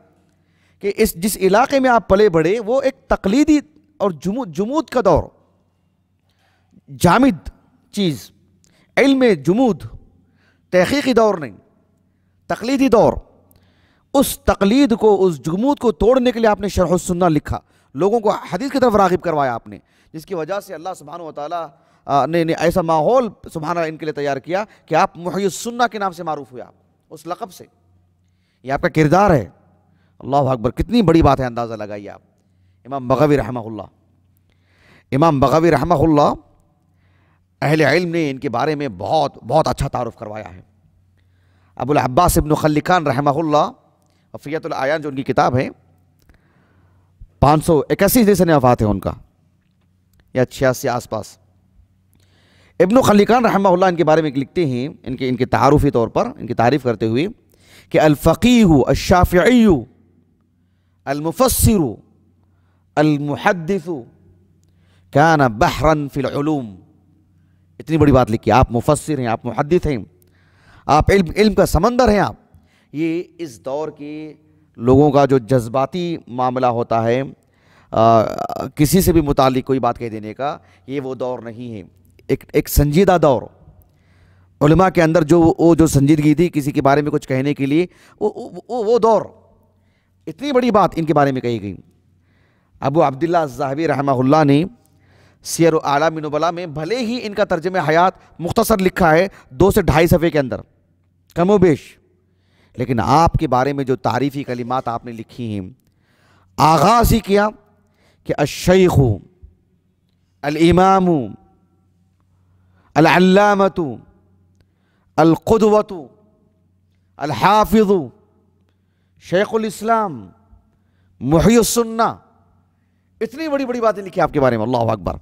कि इस जिस इलाके में आप पले बढ़े वो एक तकलीदी और जमूद का दौर जामिद चीज़ इल्म जमूद तहकीकी दौर नहीं तकलीदी दौर उस तकलीद को उस जमूद को तोड़ने के लिए आपने शरह सुन्ना लिखा लोगों को हदीस की तरफ रागिब करवाया आपने जिसकी वजह से अल्लाह सुबहान ताली ने, ने ऐसा माहौल सुबहाना इनके लिए तैयार किया कि आप मुहैसन्ना के नाम से मरूफ हुए आप उस लकब से ये आपका किरदार है अल्लाह अकबर कितनी बड़ी बात है अंदाज़ा लगाइए आप इमाम बगवी रहमल्ला इमाम बगवी रहमल्ला अहल इल्म ने इनके बारे में बहुत बहुत अच्छा तारफ़ करवाया है अबुल अब्बास इब्न खलिकान रहमहुल्ला आयान जो उनकी किताब है पाँच सौ इक्यासी जैसे नफात है उनका या छियासी आसपास इब्न खलिकान रहमहुल्ला इनके बारे में लिखते हैं इनके इनके तारुफी तौर पर इनकी तारीफ़ करते हुए कि अलफ़ी अशाफ़ियु अलमुफ़सरु अलमुहदसु क्या न बहरन फ़िलूम इतनी बड़ी बात लिखी आप मुफसर हैं आप मुहदत हैं आप इल्म इल्म का समंदर हैं आप ये इस दौर के लोगों का जो जज्बाती मामला होता है आ, किसी से भी मुतल कोई बात कह देने का ये वो दौर नहीं है एक एक संजीदा दौर उलमा के अंदर जो वो जो संजीदगी थी किसी के बारे में कुछ कहने के लिए वो वो, वो दौर इतनी बड़ी बात इनके बारे में कही गई अबू अब्दुल्ला जहाबी रहमा ने सियर आला मिनोबला में भले ही इनका तर्जम हयात मुख्तसर लिखा है दो से ढाई सफ़े के अंदर कमोबेश लेकिन आपके बारे में जो तारीफ़ी कलिमात आपने लिखी हैं आगाज़ ही किया कि अशैख अलमाम अलामत अलखुदवत अलहाफिज शेख़ुलस्लाम मुहसन्ना इतनी बड़ी बड़ी बातें लिखी आपके बारे में अल्लाह अकबर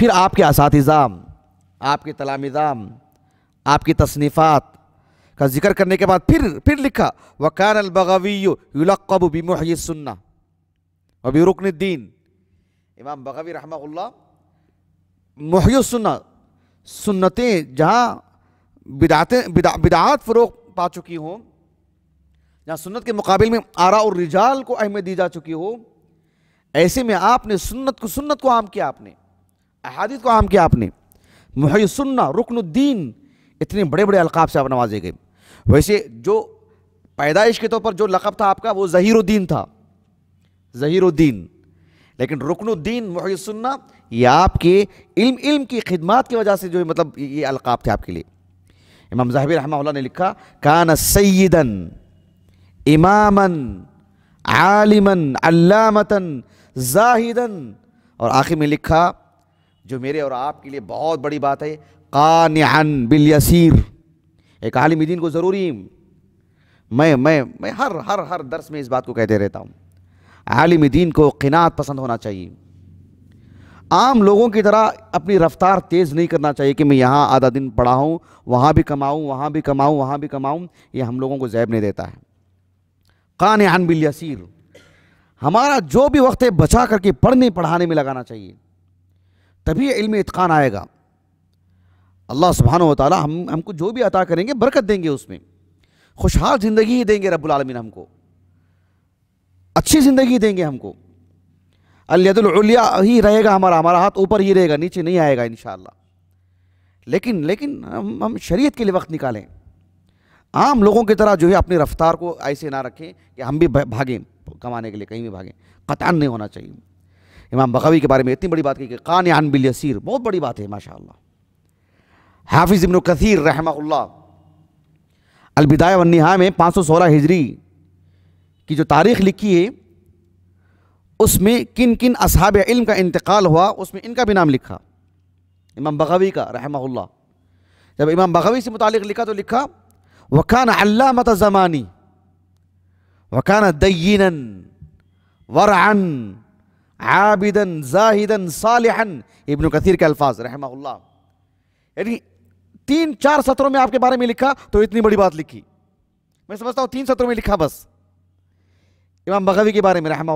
फिर आपके इसम आपके तलामिज़ाम आपकी तसनीफ़ात का जिक्र करने के बाद फिर फिर लिखा वकान अलबगवी युलकब बिमोही सुन्ना अभी इमाम बगवी रहा मुहैसन्ना सुन्ना सुन्नतें जहाँ बिदातें बिदा, बिदात फ़रोग पा चुकी हों जहाँ सुन्नत के मुकाबले में आरा और रिजाल को अहमियत दी जा चुकी हो ऐसे में आपने सुन्नत को सुन्नत को आम किया आपने अहादीत को आम किया आपने मुहैसन्ना रुकनुद्दीन इतने बड़े बड़े अलकाब से आप नवाजे गए वैसे जो पैदाइश के तौर पर जो लकब था आपका वो जहीरुद्दीन था जहीरुद्दीन लेकिन रुकनुद्दीन मुहैसन्ना ये आपके इल्म इल्म की खिदमत की वजह से जो मतलब ये अलकाब थे आपके लिए इमाम जहबी रहमा ने लिखा कान सैदन इमामन आलिमन अल्लामतन जाहिदन और आखिर में लिखा जो मेरे और आपके लिए बहुत बड़ी बात है कान बिल यसीर एक आलिम दीन को ज़रूरी मैं मैं मैं हर हर हर दर्स में इस बात को कहते रहता हूँ आलिम दीन को किनात पसंद होना चाहिए आम लोगों की तरह अपनी रफ्तार तेज़ नहीं करना चाहिए कि मैं यहाँ आधा दिन पढ़ा हूँ वहाँ भी कमाऊँ वहाँ भी कमाऊँ वहाँ भी कमाऊँ ये हम लोगों को जैब नहीं देता है कान बिल यसीर हमारा जो भी वक्त है बचा करके पढ़ने पढ़ाने में लगाना चाहिए तभी इल्म इतकान आएगा अल्लाह सुबहान वाली हम हमको जो भी अता करेंगे बरकत देंगे उसमें खुशहाल ज़िंदगी ही देंगे रब्लमिन हमको अच्छी ज़िंदगी देंगे हमको अलयदुलिया ही रहेगा हमारा हमारा हाथ ऊपर ही रहेगा नीचे नहीं आएगा इन लेकिन लेकिन हम हम शरीयत के लिए वक्त निकालें आम लोगों की तरह जो है अपनी रफ्तार को ऐसे ना रखें कि हम भी भागें कमाने के लिए कहीं भी भागें कतान नहीं होना चाहिए इमाम बखावी के बारे में इतनी बड़ी बात की कि कान आन बिल यसीर बहुत बड़ी बात है माशा हाफिज़ इबन कसीर रहमल्ला अलविदा वनिहा में पाँच सौ सोलह हिजरी की जो तारीख़ लिखी है उसमें किन किन असहाब इल्म का इंतकाल हुआ उसमें इनका भी नाम लिखा इमाम बघवी का रहमल्ला जब इमाम बघवी से मुतल लिखा तो लिखा वकान अल्ला मत ज़मानी वकान दयन वरअन आबिदन जाहिदन सालिहन इब्न कथीर के अल्फाज रहमा यानी तीन चार सत्रों में आपके बारे में लिखा तो इतनी बड़ी बात लिखी मैं समझता हूँ तीन सत्रों में लिखा बस इमाम बगवी के बारे में रहमा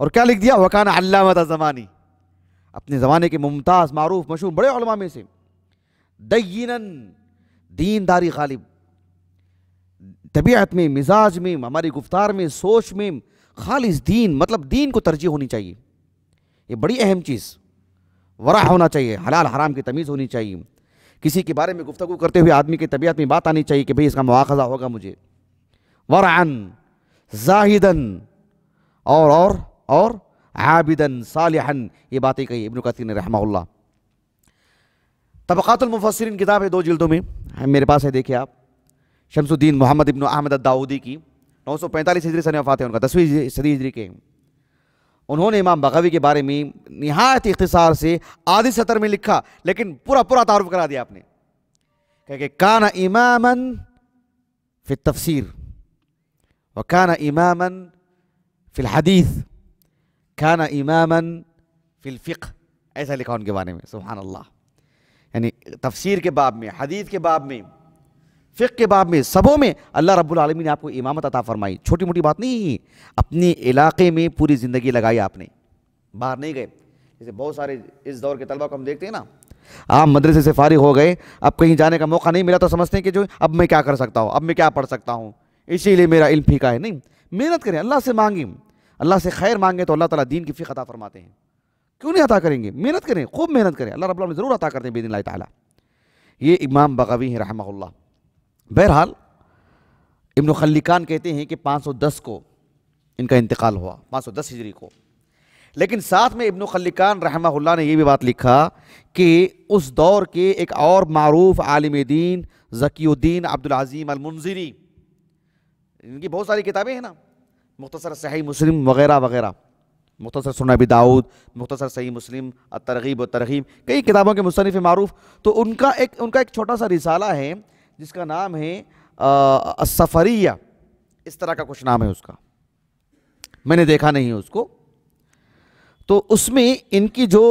और क्या लिख दिया वकान अल्लामत ज़मानी अपने ज़माने के मुमताज़ मरूफ मशहूर बड़े उलमा में से दयन दीनदारी गालिब तबीयत में मिजाज में हमारी गुफ्तार में सोच में खालिस दीन मतलब दीन को तरजीह होनी चाहिए ये बड़ी अहम चीज़ वरा होना चाहिए हलाल हराम की तमीज़ होनी चाहिए किसी के बारे में गुफ्तु करते हुए आदमी की तबीयत में बात आनी चाहिए कि भाई इसका मुआखजा होगा मुझे वरान जाहिदन और और और आबिदन सालहन ये बातें कही इबन कसर ने रहमा तबक़ातुलमफसरिन किताब है दो जल्दों में मेरे पास है देखिए आप शमसुद्दीन मोहम्मद इबन अहमद दाऊदी की नौ सौ पैंतालीस हिजरी सन वफ़ात है उनका दसवीं सदी हिजरी के उन्होंने इमाम बगावी के बारे में नहायत इख्तसार से आधी सतर में लिखा लेकिन पूरा पूरा तारुफ करा दिया आपने कह के इमामन फिर तफसर व कान इमामन फिल हदीस खान इमामन फिल फ़िक ऐसा लिखा उनके बारे में सुबहान यानी तफसीर के बाब में हदीस के बाब में फ़िक के बाब में सबों में अल्लाह रब्बुल ने आपको इमामत अता फरमाई छोटी मोटी बात नहीं है अपने इलाके में पूरी ज़िंदगी लगाई आपने बाहर नहीं गए जैसे बहुत सारे इस दौर के तलबा को हम देखते हैं ना आप मदरसे से फारिग हो गए अब कहीं जाने का मौका नहीं मिला तो समझते हैं कि जो अब मैं क्या कर सकता हूँ अब मैं क्या पढ़ सकता हूँ इसीलिए मेरा इल्म फीका है नहीं मेहनत करें अल्लाह से मांगें अल्लाह से खैर मांगे तो अल्लाह ताला दीन की फ़िक अता फरमाते हैं क्यों नहीं अता करेंगे मेहनत करें खूब मेहनत करें अल्लाह रब्बुल ज़रूर अता करते हैं बेदिन ताली ये इमाम बगवी हैं रहमल्ला बहरहाल इब्न खलिकान कहते हैं कि 510 को इनका इंतकाल हुआ 510 हिजरी को लेकिन साथ में इब्न खलिकान रहमा ने यह भी बात लिखा कि उस दौर के एक और मरूफ आलिम दीन ज़कीुद्दीन अब्दुलज़ीम अलमुनजरी इनकी बहुत सारी किताबें हैं ना मुख्तर सही मुस्लिम वगैरह वगैरह मुख्तर सुनबी दाऊद मुख्तर सही मुस्लिम तरगीब व तरगीब कई किताबों के मुसनफ़ मरूफ तो उनका एक उनका एक छोटा सा रिसाला है जिसका नाम है सफरिया इस तरह का कुछ नाम है उसका मैंने देखा नहीं है उसको तो उसमें इनकी जो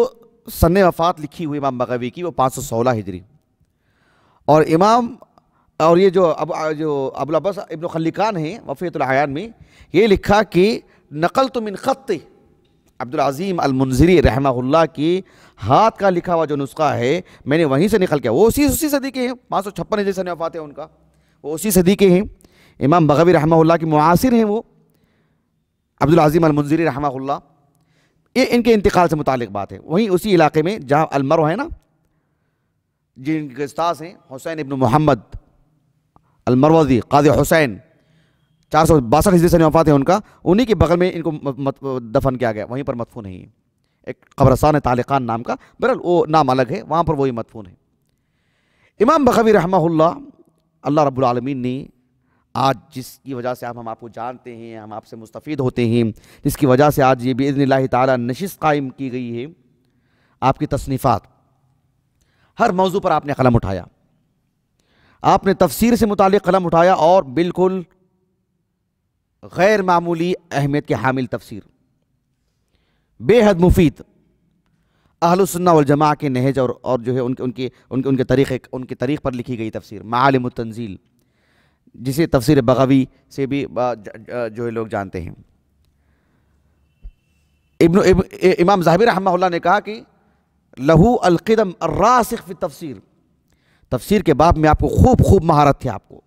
सन वफ़ात लिखी हुई इमाम बगवी की वो पाँच सौ सोलह हिजरी और इमाम और ये जो अब जो अबुलबस अब्बास इब्न खलिकान हैं वफ़ीतुल हयान में ये लिखा कि नकल तुम इन खत अब्दुलज़ीम अलमनजरी रहमा की हाथ का लिखा हुआ जो नुस्खा है मैंने वहीं से निकल किया वो उसी उसी सदी के हैं पाँच सौ छप्पन हिजरी सन वफ़ात है उनका वो उसी सदी के हैं इमाम बगवी रहमा के मुआसर हैं वो अब्दुलज़ीम अलमनजरी रहमा ये इनके इंतकाल से मुतल बात है वहीं उसी इलाके में जहाँ अलमर है ना जिनके उस्ताद हैं हुसैन इबन मोहम्मद अलमरवजी काद हुसैन चार सौ बासठ हिस्से से वफ़ात है उनका उन्हीं के बगल में इनको दफन किया गया वहीं पर मतफ़ू है एक कब्रस्तान है तालिकान नाम का बहरल वो नाम अलग है वहाँ पर वही मतफ़ून है इमाम बखबी रहमल्ला अल्लाह रबालमीन ने आज जिसकी वजह से आप हम आपको जानते हैं हम आपसे मुस्तफ़ होते हैं जिसकी वजह से आज ये बेदन ताली कायम की गई है आपकी तसनीफ़ात हर मौजू पर आपने कलम उठाया आपने तफसीर से मुतल कलम उठाया और बिल्कुल गैर मामूली अहमियत के हामिल तफसीर बेहद मुफीद अहलसन्ना जमा के नहज और और जो है उनके उनके उनके उनके तरीक़े उनके तरीक़ पर लिखी गई तफसीर मालम तंजील जिसे तफसीर बगवी से भी जो है लोग जानते हैं इब्न इब, इमाम जहाबी रहा ने कहा कि लहू अलकदम रासिक तफसीर तफसीर के बाद में आपको खूब खूब महारत थी आपको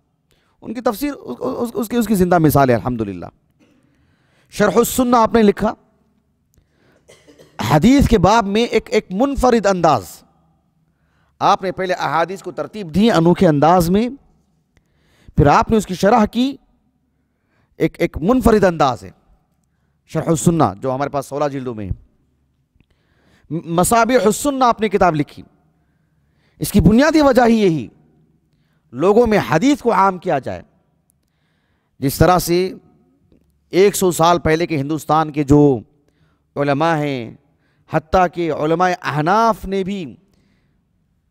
उनकी तफसीर उस, उस, उसकी उसकी ज़िंदा मिसाल है अल्हम्दुलिल्लाह शरहसन्ना आपने लिखा हदीस के बाब में एक एक मुनफरद अंदाज आपने पहले अहादीस को तरतीब दी अनोखे अंदाज में फिर आपने उसकी शरह की एक एक मुनफरद अंदाज है शरहसन्ना जो हमारे पास सोलह जिल्दों में है मसाब आपने किताब लिखी इसकी बुनियादी वजह ही यही लोगों में हदीस को आम किया जाए जिस तरह से 100 साल पहले के हिंदुस्तान के जो हैं हती के अहनाफ ने भी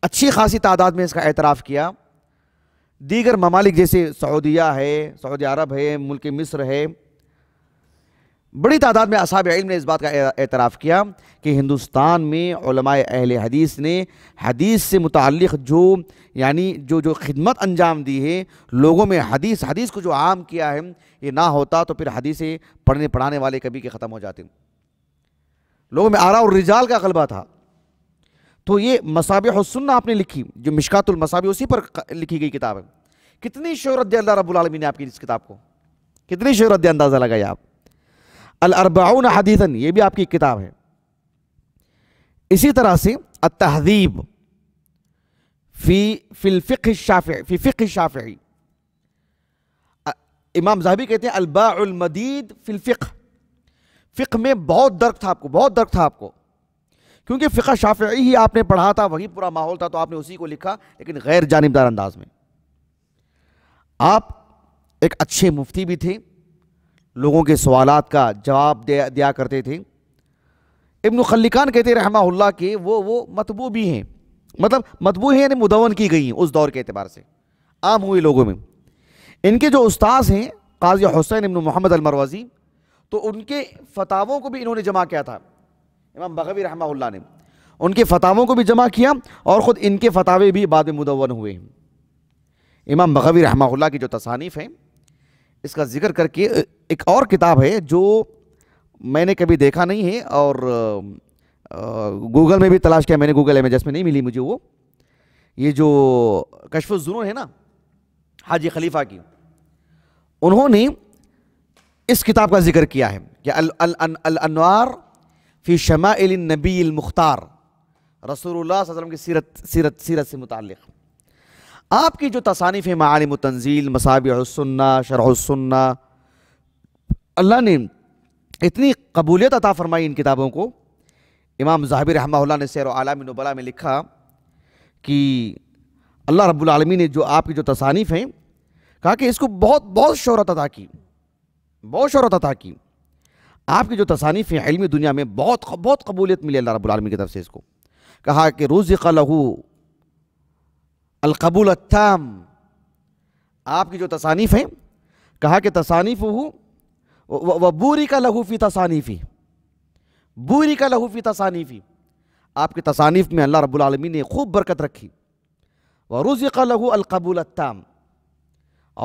अच्छी खासी तादाद में इसका एतराफ़ किया दीगर ममालिक जैसे सऊदीया है सऊदी अरब है मुल्क मिस्र है बड़ी तादाद में असाब इल्म ने इस बात का एतराफ़ किया कि हिंदुस्तान में अहल हदीस ने हदीस से मुतल जो यानी जो जो खिदमत अंजाम दी है लोगों में हदीस हदीस को जो आम किया है ये ना होता तो फिर हदीसें पढ़ने पढ़ाने वाले कभी के ख़त्म हो जाते लोगों में आरा और रिजाल का गलबा था तो ये मसाब सुन्ना आपने लिखी जो मिशकातुलमसाबी उसी पर लिखी गई किताब है कितनी शहरत दी अल्लाह रबालमी ने आपकी इस किताब को कितनी शहरत अंदाज़ा लगाई आप अरबाउन हदीसन ये भी आपकी किताब है इसी तरह से तहजीब फी फिलफ़िक शाफ़ी फ़ी फ़िक शाफ़ी इमाम जहाबी कहते हैं अलबाउलमदीद फिलफ़िक फ़िक में बहुत दर्द था आपको बहुत दर्द था आपको क्योंकि फ़िका शाफ़ी ही आपने पढ़ा था वही पूरा माहौल था तो आपने उसी को लिखा लेकिन गैर जानबदार अंदाज में आप एक अच्छे मुफ्ती भी थे लोगों के सवाल का जवाब दिया करते थे इब्न खलिकान कहते रहमा के वो वो मतबू भी हैं मतलब मतबू हैं यानी मुदवन की गई हैं उस दौर के अतबार से आम हुए लोगों में इनके जो उस्ताद हैं काजी हुसैन इब्न मोहम्मद अलमरवाजी तो उनके फतावों को भी इन्होंने जमा किया था इमाम बगवी रहमा ने उनके फतावों को भी जमा किया और ख़ुद इनके फतावे भी बाद में मुदवन हुए हैं इमाम बगवी रहमा की जो तसानीफ़ हैं इसका जिक्र करके एक और किताब है जो मैंने कभी देखा नहीं है और गूगल में भी तलाश किया मैंने गूगल एम में नहीं मिली मुझे वो ये जो कशफ जुनून है ना हाजी खलीफा की उन्होंने इस किताब का जिक्र किया है कि अनवार फ़ी शमा नबी मुख्तार रसूल की सीरत सीरत सीरत से मुतक़ आपकी जो तसानिफ़ मालम तंजील मसाबियसन्ना शरसन्ना अल्लाह ने इतनी कबूलियत अता फरमाई इन किताबों को इमाम जाहिब रहा ने सैर नबला में लिखा कि अल्लाह रब्लमी ने जो आपकी जो तसानीफ हैं कहा कि इसको बहुत बहुत शहरत अदा की बहुत शहरत अदा की आपकी जो तसानीफ हैं इलमी दुनिया में बहुत बहुत कबूलियत मिली अल्लाह रब्लमी की तरफ से इसको कहा कि रोज़ लहू अलकबूल अत्ताम आपकी जो तसानीफ़ हैं कहा कि तसानीफ़ हो वह बूरी का लहूफ़ी तसानीफ़ी बूरी का लहूफ़ी तसानीफ़ी आपके तसानीफ़ में अल्लाह रबालमी ने खूब बरकत रखी व रुज़ का लहू अलकबूल अत्ताम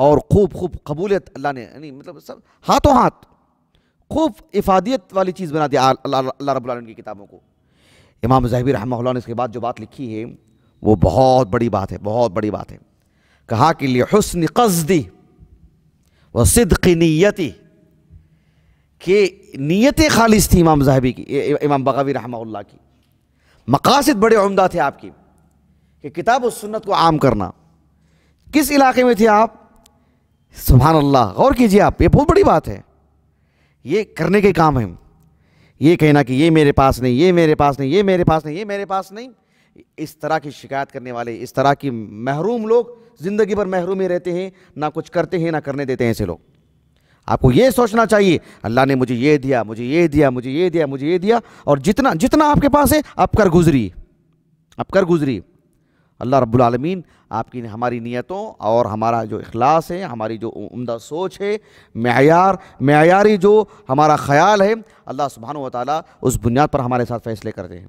और खूब खूब कबूलियत अल्लाह ने यानी मतलब सब हाथों हाथ खूब इफादियत वाली चीज़ बना दिया अल्लाह रब्लम की किताबों को इमाम जहबी रहा ने इसके बाद जो बात लिखी है वो बहुत बड़ी बात है बहुत बड़ी बात है कहा कि लिए हसन कस्दी व सिद्क नीयती कि नीयतें खालिश थी इमाम जहबी की इमाम बगावी रहा की मकासद बड़े उमदा थे आपकी कि किताब उस सुन्नत को आम करना किस इलाके में थे आप सुबहान अल्लाह गौर कीजिए आप ये बहुत बड़ी बात है ये करने के काम है ये कहना कि ये मेरे पास नहीं ये मेरे पास नहीं ये मेरे पास नहीं ये मेरे पास नहीं इस तरह की शिकायत करने वाले इस तरह की महरूम लोग ज़िंदगी भर महरूम ही रहते हैं ना कुछ करते हैं ना करने देते हैं ऐसे लोग आपको ये सोचना चाहिए अल्लाह ने मुझे ये दिया मुझे ये दिया मुझे ये दिया मुझे ये दिया और जितना जितना आपके पास है आप कर गुजरी आप कर गुजरी अल्लाह रब्बुल आपकी हमारी नीयतों और हमारा जो इखलास है हमारी जो उम्दा सोच है मैार मैारी जो हमारा ख्याल है अल्लाह सुबहान वाली उस बुनियाद पर हमारे साथ फ़ैसले करते हैं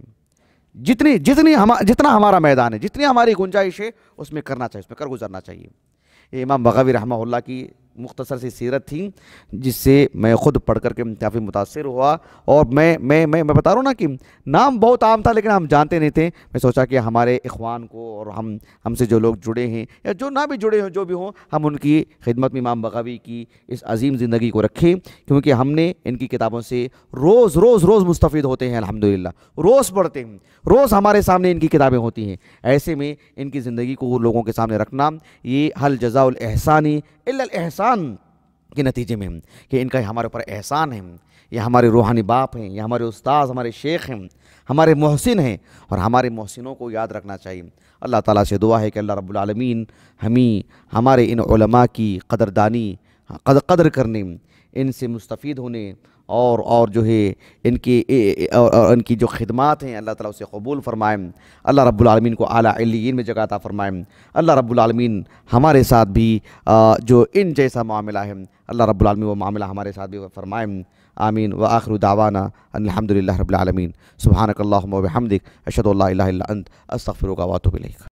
जितनी जितनी हम जितना हमारा मैदान है जितनी हमारी गुंजाइश है उसमें करना चाहिए उसमें कर गुजरना चाहिए ये इमाम बगावी रहमा की मुख्तसर सी सीरत थी जिससे मैं ख़ुद पढ़ कर के काफ़ी मुतासर हुआ और मैं मैं मैं मैं बता रहा हूँ ना कि नाम बहुत आम था लेकिन हम जानते नहीं थे मैं सोचा कि हमारे इखवान को और हम हमसे जो लोग जुड़े हैं या जो ना भी जुड़े हों जो भी हों हम उनकी खिदमत में इमाम बगावी की इस अजीम ज़िंदगी को रखें क्योंकि हमने इनकी किताबों से रोज़ रोज़ रोज़ मुस्तफ़ होते हैं अलहमदिल्ला रोज़ पढ़ते हैं रोज़ हमारे सामने इनकी किताबें होती हैं ऐसे में इनकी ज़िंदगी को लोगों के सामने रखना ये हल जजाउल एहसानी एहसान एहसान के नतीजे में कि इनका हमारे ऊपर एहसान है ये हमारे रूहानी बाप हैं ये हमारे उस्ताद हमारे शेख हैं हमारे मोहसिन हैं और हमारे मोहसिनों को याद रखना चाहिए अल्लाह ताला से दुआ है कि अल्लाह रब्बुल हमी हमारे इन उलमा की कदरदानी हाँ, कद कदर करने इनसे मुस्तफ़ होने और और जो है इनकी और, और इनकी जो खिदमत हैं अल्लाह ताला उसे कबूल फ़रमाए अल्लाह रब्बुल आलमीन को आलाइन में जगाता फ़रमाए अल्लाह रब्बुल आलमीन हमारे साथ भी जो इन जैसा मामला है अल्लाह रब्बुल आलमीन वो मामला हमारे साथ भी फ़रमाए आमीन व आखिर दावाना अलहमदिल्ला रबालमीन सुबहानकल्ला हमदिक अशद अल्ला अंत अस्तफ़िर वातुबिल्क